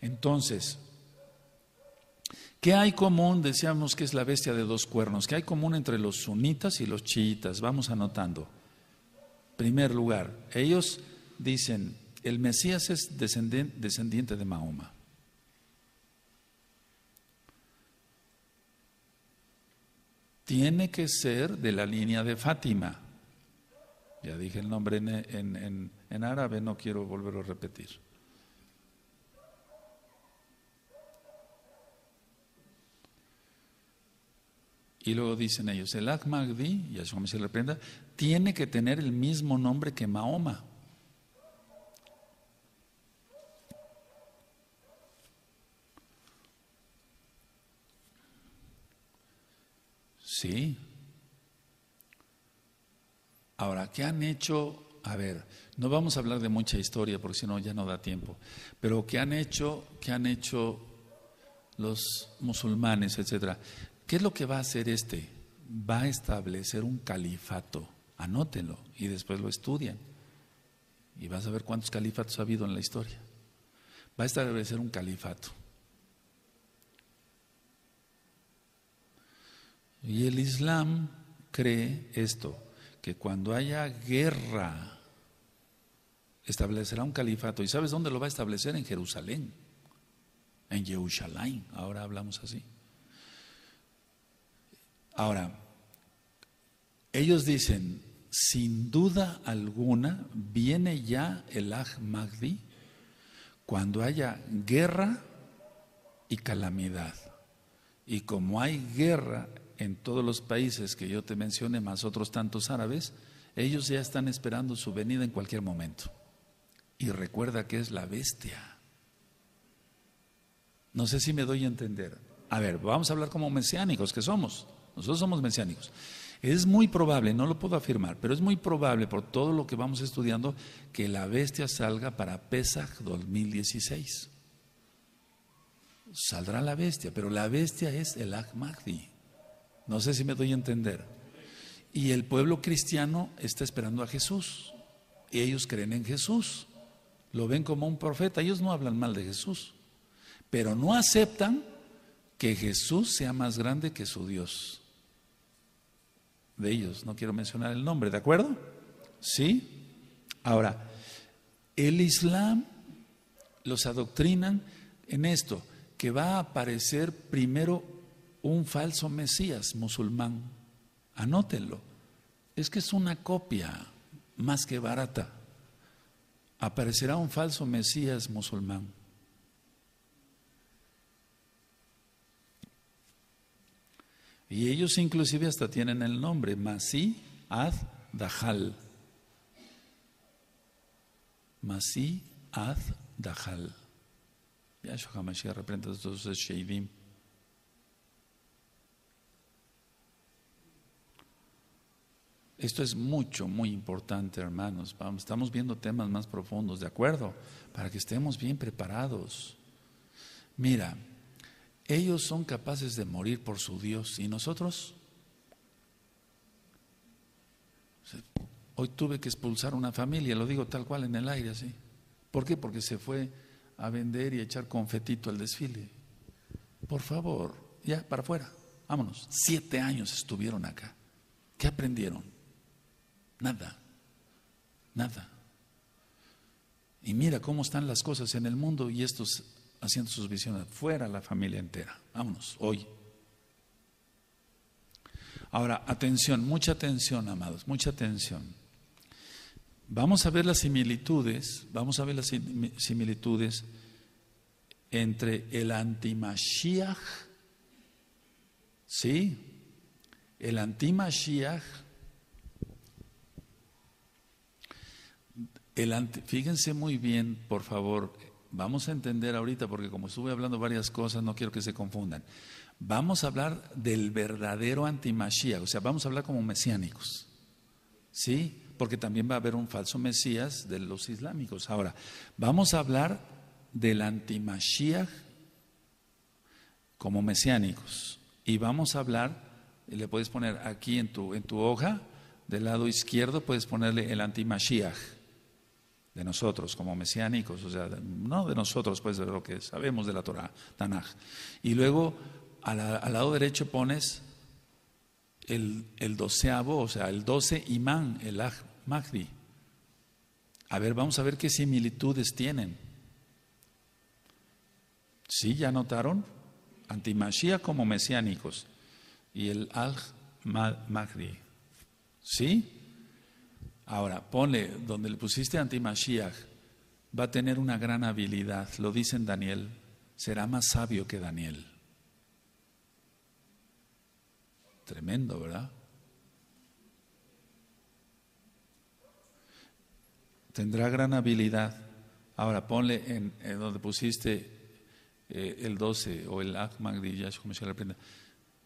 Entonces, ¿qué hay común? Decíamos que es la bestia de dos cuernos. ¿Qué hay común entre los sunitas y los chiitas? Vamos anotando. Primer lugar, ellos dicen, el Mesías es descendiente de Mahoma. tiene que ser de la línea de Fátima. Ya dije el nombre en, árabe, no quiero volverlo a repetir. Y luego dicen ellos, el Al-Magdi y me se le prenda, tiene que tener el mismo nombre que Mahoma. Sí. Ahora, ¿qué han hecho? A ver, no vamos a hablar de mucha historia porque si no ya no da tiempo. Pero ¿qué han hecho? ¿Qué han hecho los musulmanes, etcétera? ¿Qué es lo que va a hacer este? Va a establecer un califato. Anótenlo y después lo estudian. Y vas a ver cuántos califatos ha habido en la historia. Va a establecer un califato. Y el Islam cree esto, que cuando haya guerra, establecerá un califato. ¿Y sabes dónde lo va a establecer? En Jerusalén, en Jerusalén, ahora hablamos así. Ahora, ellos dicen, sin duda alguna, viene ya el Aj cuando haya guerra y calamidad. Y como hay guerra en todos los países que yo te mencioné, más otros tantos árabes, ellos ya están esperando su venida en cualquier momento. Y recuerda que es la bestia. No sé si me doy a entender. A ver, vamos a hablar como mesiánicos que somos. Nosotros somos mesiánicos. Es muy probable, no lo puedo afirmar, pero es muy probable por todo lo que vamos estudiando que la bestia salga para Pesach 2016. Saldrá la bestia, pero la bestia es el Ahmadi. No sé si me doy a entender. Y el pueblo cristiano está esperando a Jesús. Y ellos creen en Jesús. Lo ven como un profeta. Ellos no hablan mal de Jesús. Pero no aceptan que Jesús sea más grande que su Dios. De ellos, no quiero mencionar el nombre, ¿de acuerdo? Sí. Ahora, el Islam los adoctrinan en esto, que va a aparecer primero un falso Mesías musulmán. Anótenlo. Es que es una copia más que barata. Aparecerá un falso Mesías musulmán. Y ellos inclusive hasta tienen el nombre, Masí ad Dajal. Masí ad Dajal. Ya Shohamashia representa a Sheidim Esto es mucho, muy importante, hermanos. estamos viendo temas más profundos, ¿de acuerdo? Para que estemos bien preparados. Mira, ellos son capaces de morir por su Dios y nosotros. Hoy tuve que expulsar una familia, lo digo tal cual en el aire, así. ¿Por qué? Porque se fue a vender y echar confetito al desfile. Por favor, ya, para afuera, vámonos. Siete años estuvieron acá. ¿Qué aprendieron? Nada. Nada. Y mira cómo están las cosas en el mundo y estos haciendo sus visiones. Fuera la familia entera. Vámonos, hoy. Ahora, atención, mucha atención, amados, mucha atención. Vamos a ver las similitudes, vamos a ver las similitudes entre el antimashiach, ¿sí? El antimashiach fíjense muy bien, por favor, vamos a entender ahorita, porque como estuve hablando varias cosas, no quiero que se confundan. Vamos a hablar del verdadero antimasías. o sea, vamos a hablar como mesiánicos, ¿sí? Porque también va a haber un falso mesías de los islámicos. Ahora, vamos a hablar del antimashiach como mesiánicos. Y vamos a hablar, y le puedes poner aquí en tu, en tu hoja, del lado izquierdo puedes ponerle el antimashiach de nosotros como mesiánicos, o sea, no de nosotros, pues de lo que sabemos de la Torah, Tanaj. Y luego al, lado derecho pones el, el, doceavo, o sea, el doce imán, el Mahdi. A ver, vamos a ver qué similitudes tienen. ¿Sí ya notaron? Antimashia como mesiánicos y el Al-Mahdi. ¿Sí? Ahora, ponle donde le pusiste anti va a tener una gran habilidad, lo dicen Daniel, será más sabio que Daniel. Tremendo, ¿verdad? Tendrá gran habilidad. Ahora, ponle en, donde pusiste eh, el 12 o el Ahmad de le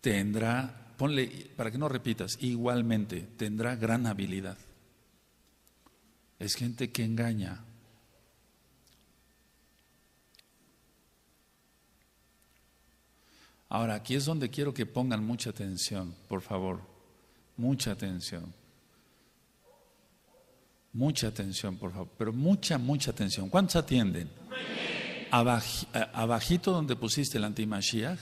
tendrá, ponle, para que no repitas, igualmente, tendrá gran habilidad es gente que engaña. Ahora, aquí es donde quiero que pongan mucha atención, por favor, mucha atención. Mucha atención, por favor, pero mucha, mucha atención. ¿Cuántos atienden? abajito donde pusiste el antimashiach,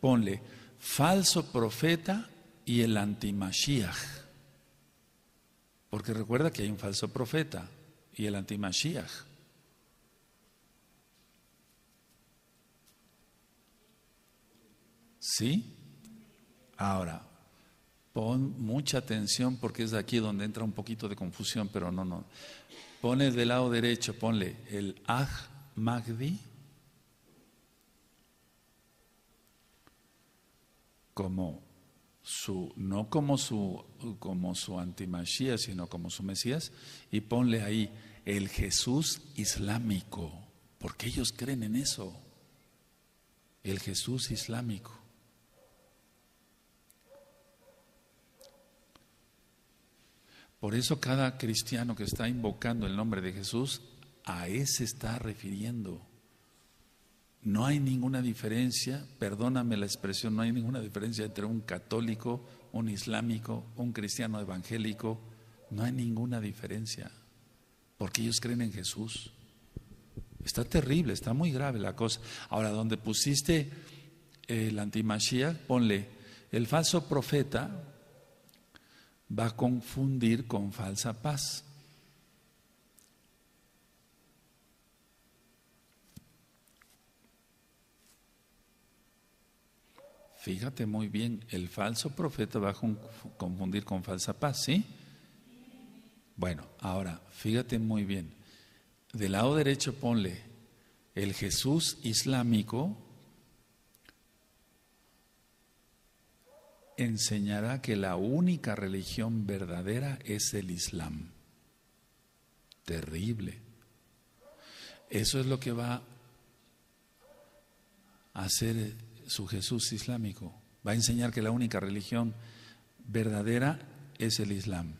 ponle falso profeta y el antimashiach. Porque recuerda que hay un falso profeta y el antimashiach. ¿Sí? Ahora, pon mucha atención porque es de aquí donde entra un poquito de confusión, pero no, no. Pone del lado derecho, ponle el Aj Magdi como su, no como su, como su antimachía, sino como su Mesías, y ponle ahí el Jesús islámico, porque ellos creen en eso, el Jesús islámico. Por eso cada cristiano que está invocando el nombre de Jesús, a ese está refiriendo. No hay ninguna diferencia, perdóname la expresión, no hay ninguna diferencia entre un católico, un islámico, un cristiano evangélico. No hay ninguna diferencia, porque ellos creen en Jesús. Está terrible, está muy grave la cosa. Ahora, donde pusiste el antimachía, ponle, el falso profeta va a confundir con falsa paz. Fíjate muy bien, el falso profeta va a confundir con falsa paz, ¿sí? Bueno, ahora, fíjate muy bien. Del lado derecho ponle el Jesús islámico enseñará que la única religión verdadera es el Islam. Terrible. Eso es lo que va a hacer su Jesús islámico. Va a enseñar que la única religión verdadera es el Islam.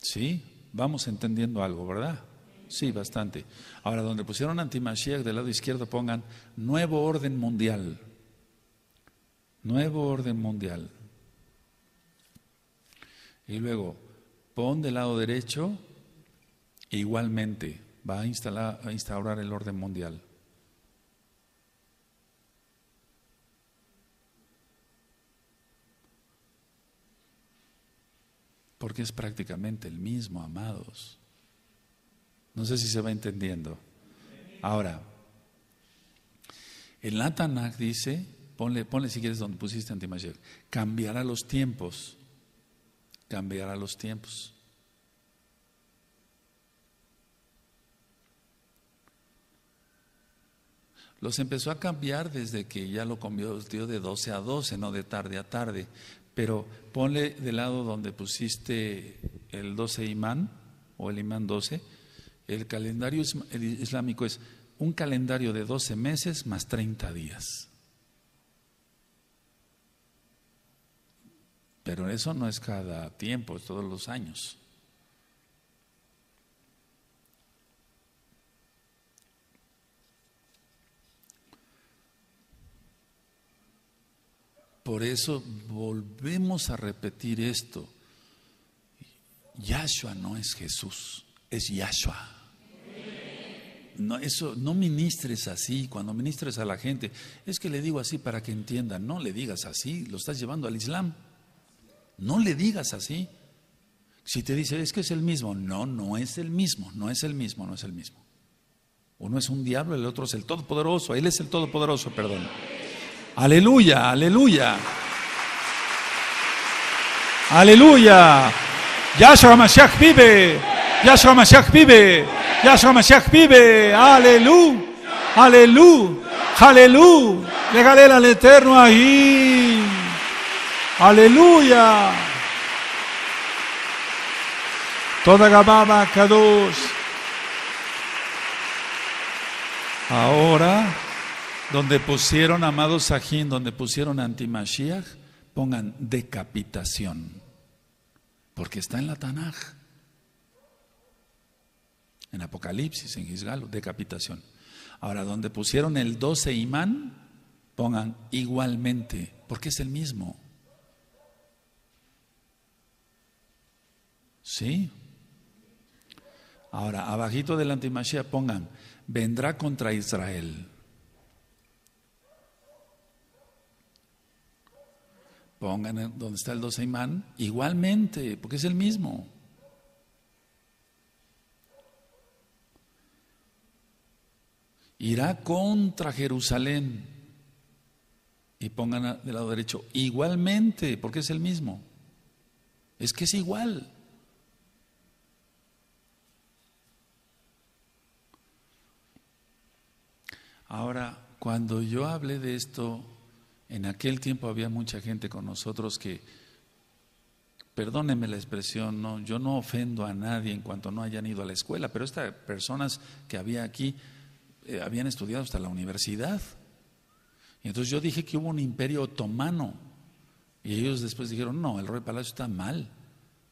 ¿Sí? Vamos entendiendo algo, ¿verdad? Sí, bastante. Ahora, donde pusieron antimashiach del lado izquierdo, pongan nuevo orden mundial. Nuevo orden mundial. Y luego, pon del lado derecho igualmente va a, instalar, a instaurar el orden mundial. Porque es prácticamente el mismo, amados. No sé si se va entendiendo. Ahora, el Atanakh dice, ponle, ponle si quieres donde pusiste antimayer, cambiará los tiempos, cambiará los tiempos. Los empezó a cambiar desde que ya lo convirtió de 12 a 12, no de tarde a tarde. Pero ponle del lado donde pusiste el 12 imán o el imán 12, el calendario islámico es un calendario de 12 meses más 30 días. Pero eso no es cada tiempo, es todos los años. Por eso volvemos a repetir esto. Yahshua no es Jesús, es Yahshua. No, eso, no ministres así, cuando ministres a la gente, es que le digo así para que entiendan, no le digas así, lo estás llevando al Islam. No le digas así. Si te dice, es que es el mismo, no, no es el mismo, no es el mismo, no es el mismo. Uno es un diablo, el otro es el todopoderoso, él es el todopoderoso, perdón. Aleluya, aleluya. Aleluya. Yahshua Mashiach vive. Yahshua Mashiach vive. Yahshua Mashiach vive. Aleluya. Aleluya. Aleluya. Regale al Eterno ahí. Aleluya. Toda Gababa dos... Ahora. Donde pusieron, amado Sajín, donde pusieron antimashiach, pongan decapitación. Porque está en la Tanaj. En Apocalipsis, en Gisgalo, decapitación. Ahora, donde pusieron el 12 imán, pongan igualmente, porque es el mismo. ¿Sí? Ahora, abajito del antimashiach pongan, vendrá contra Israel. pongan donde está el Imán igualmente, porque es el mismo. Irá contra Jerusalén y pongan del lado derecho, igualmente, porque es el mismo. Es que es igual. Ahora, cuando yo hablé de esto en aquel tiempo había mucha gente con nosotros que, perdóneme la expresión, no, yo no ofendo a nadie en cuanto no hayan ido a la escuela, pero estas personas que había aquí eh, habían estudiado hasta la universidad. Y entonces yo dije que hubo un imperio otomano. Y ellos después dijeron, no, el rey Palacio está mal.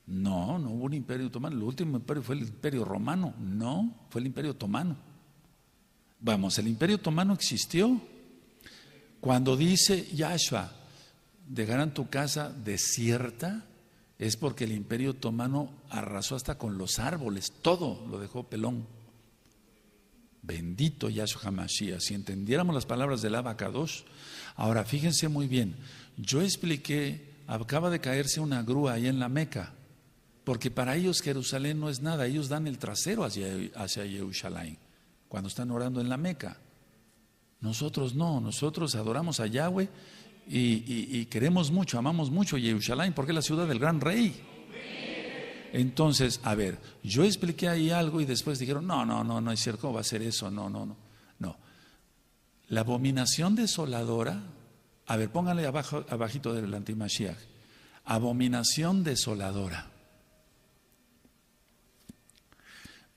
No, no hubo un imperio otomano. El último imperio fue el imperio romano. No, fue el imperio otomano. Vamos, el imperio otomano existió cuando dice Yahshua, dejarán tu casa desierta, es porque el imperio otomano arrasó hasta con los árboles, todo lo dejó pelón. Bendito Yahshua Mashiach, Si entendiéramos las palabras del Abacados, ahora fíjense muy bien, yo expliqué, acaba de caerse una grúa ahí en la Meca, porque para ellos Jerusalén no es nada, ellos dan el trasero hacia, hacia cuando están orando en la Meca. Nosotros no, nosotros adoramos a Yahweh y, queremos mucho, amamos mucho Yerushalayim porque es la ciudad del gran rey. Entonces, a ver, yo expliqué ahí algo y después dijeron, no, no, no, no es cierto, ¿cómo va a ser eso? No, no, no, no. La abominación desoladora, a ver, pónganle abajo, abajito del antimashiach, abominación desoladora.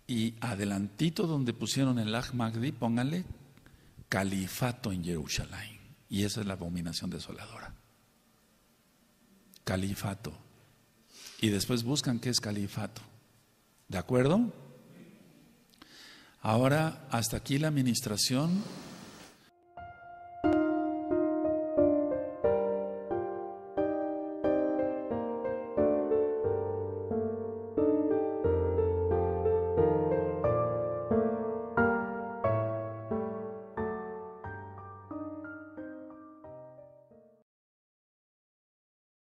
Y adelantito donde pusieron el Magdi, pónganle califato en Jerusalén. Y esa es la abominación desoladora. Califato. Y después buscan qué es califato. ¿De acuerdo? Ahora, hasta aquí la administración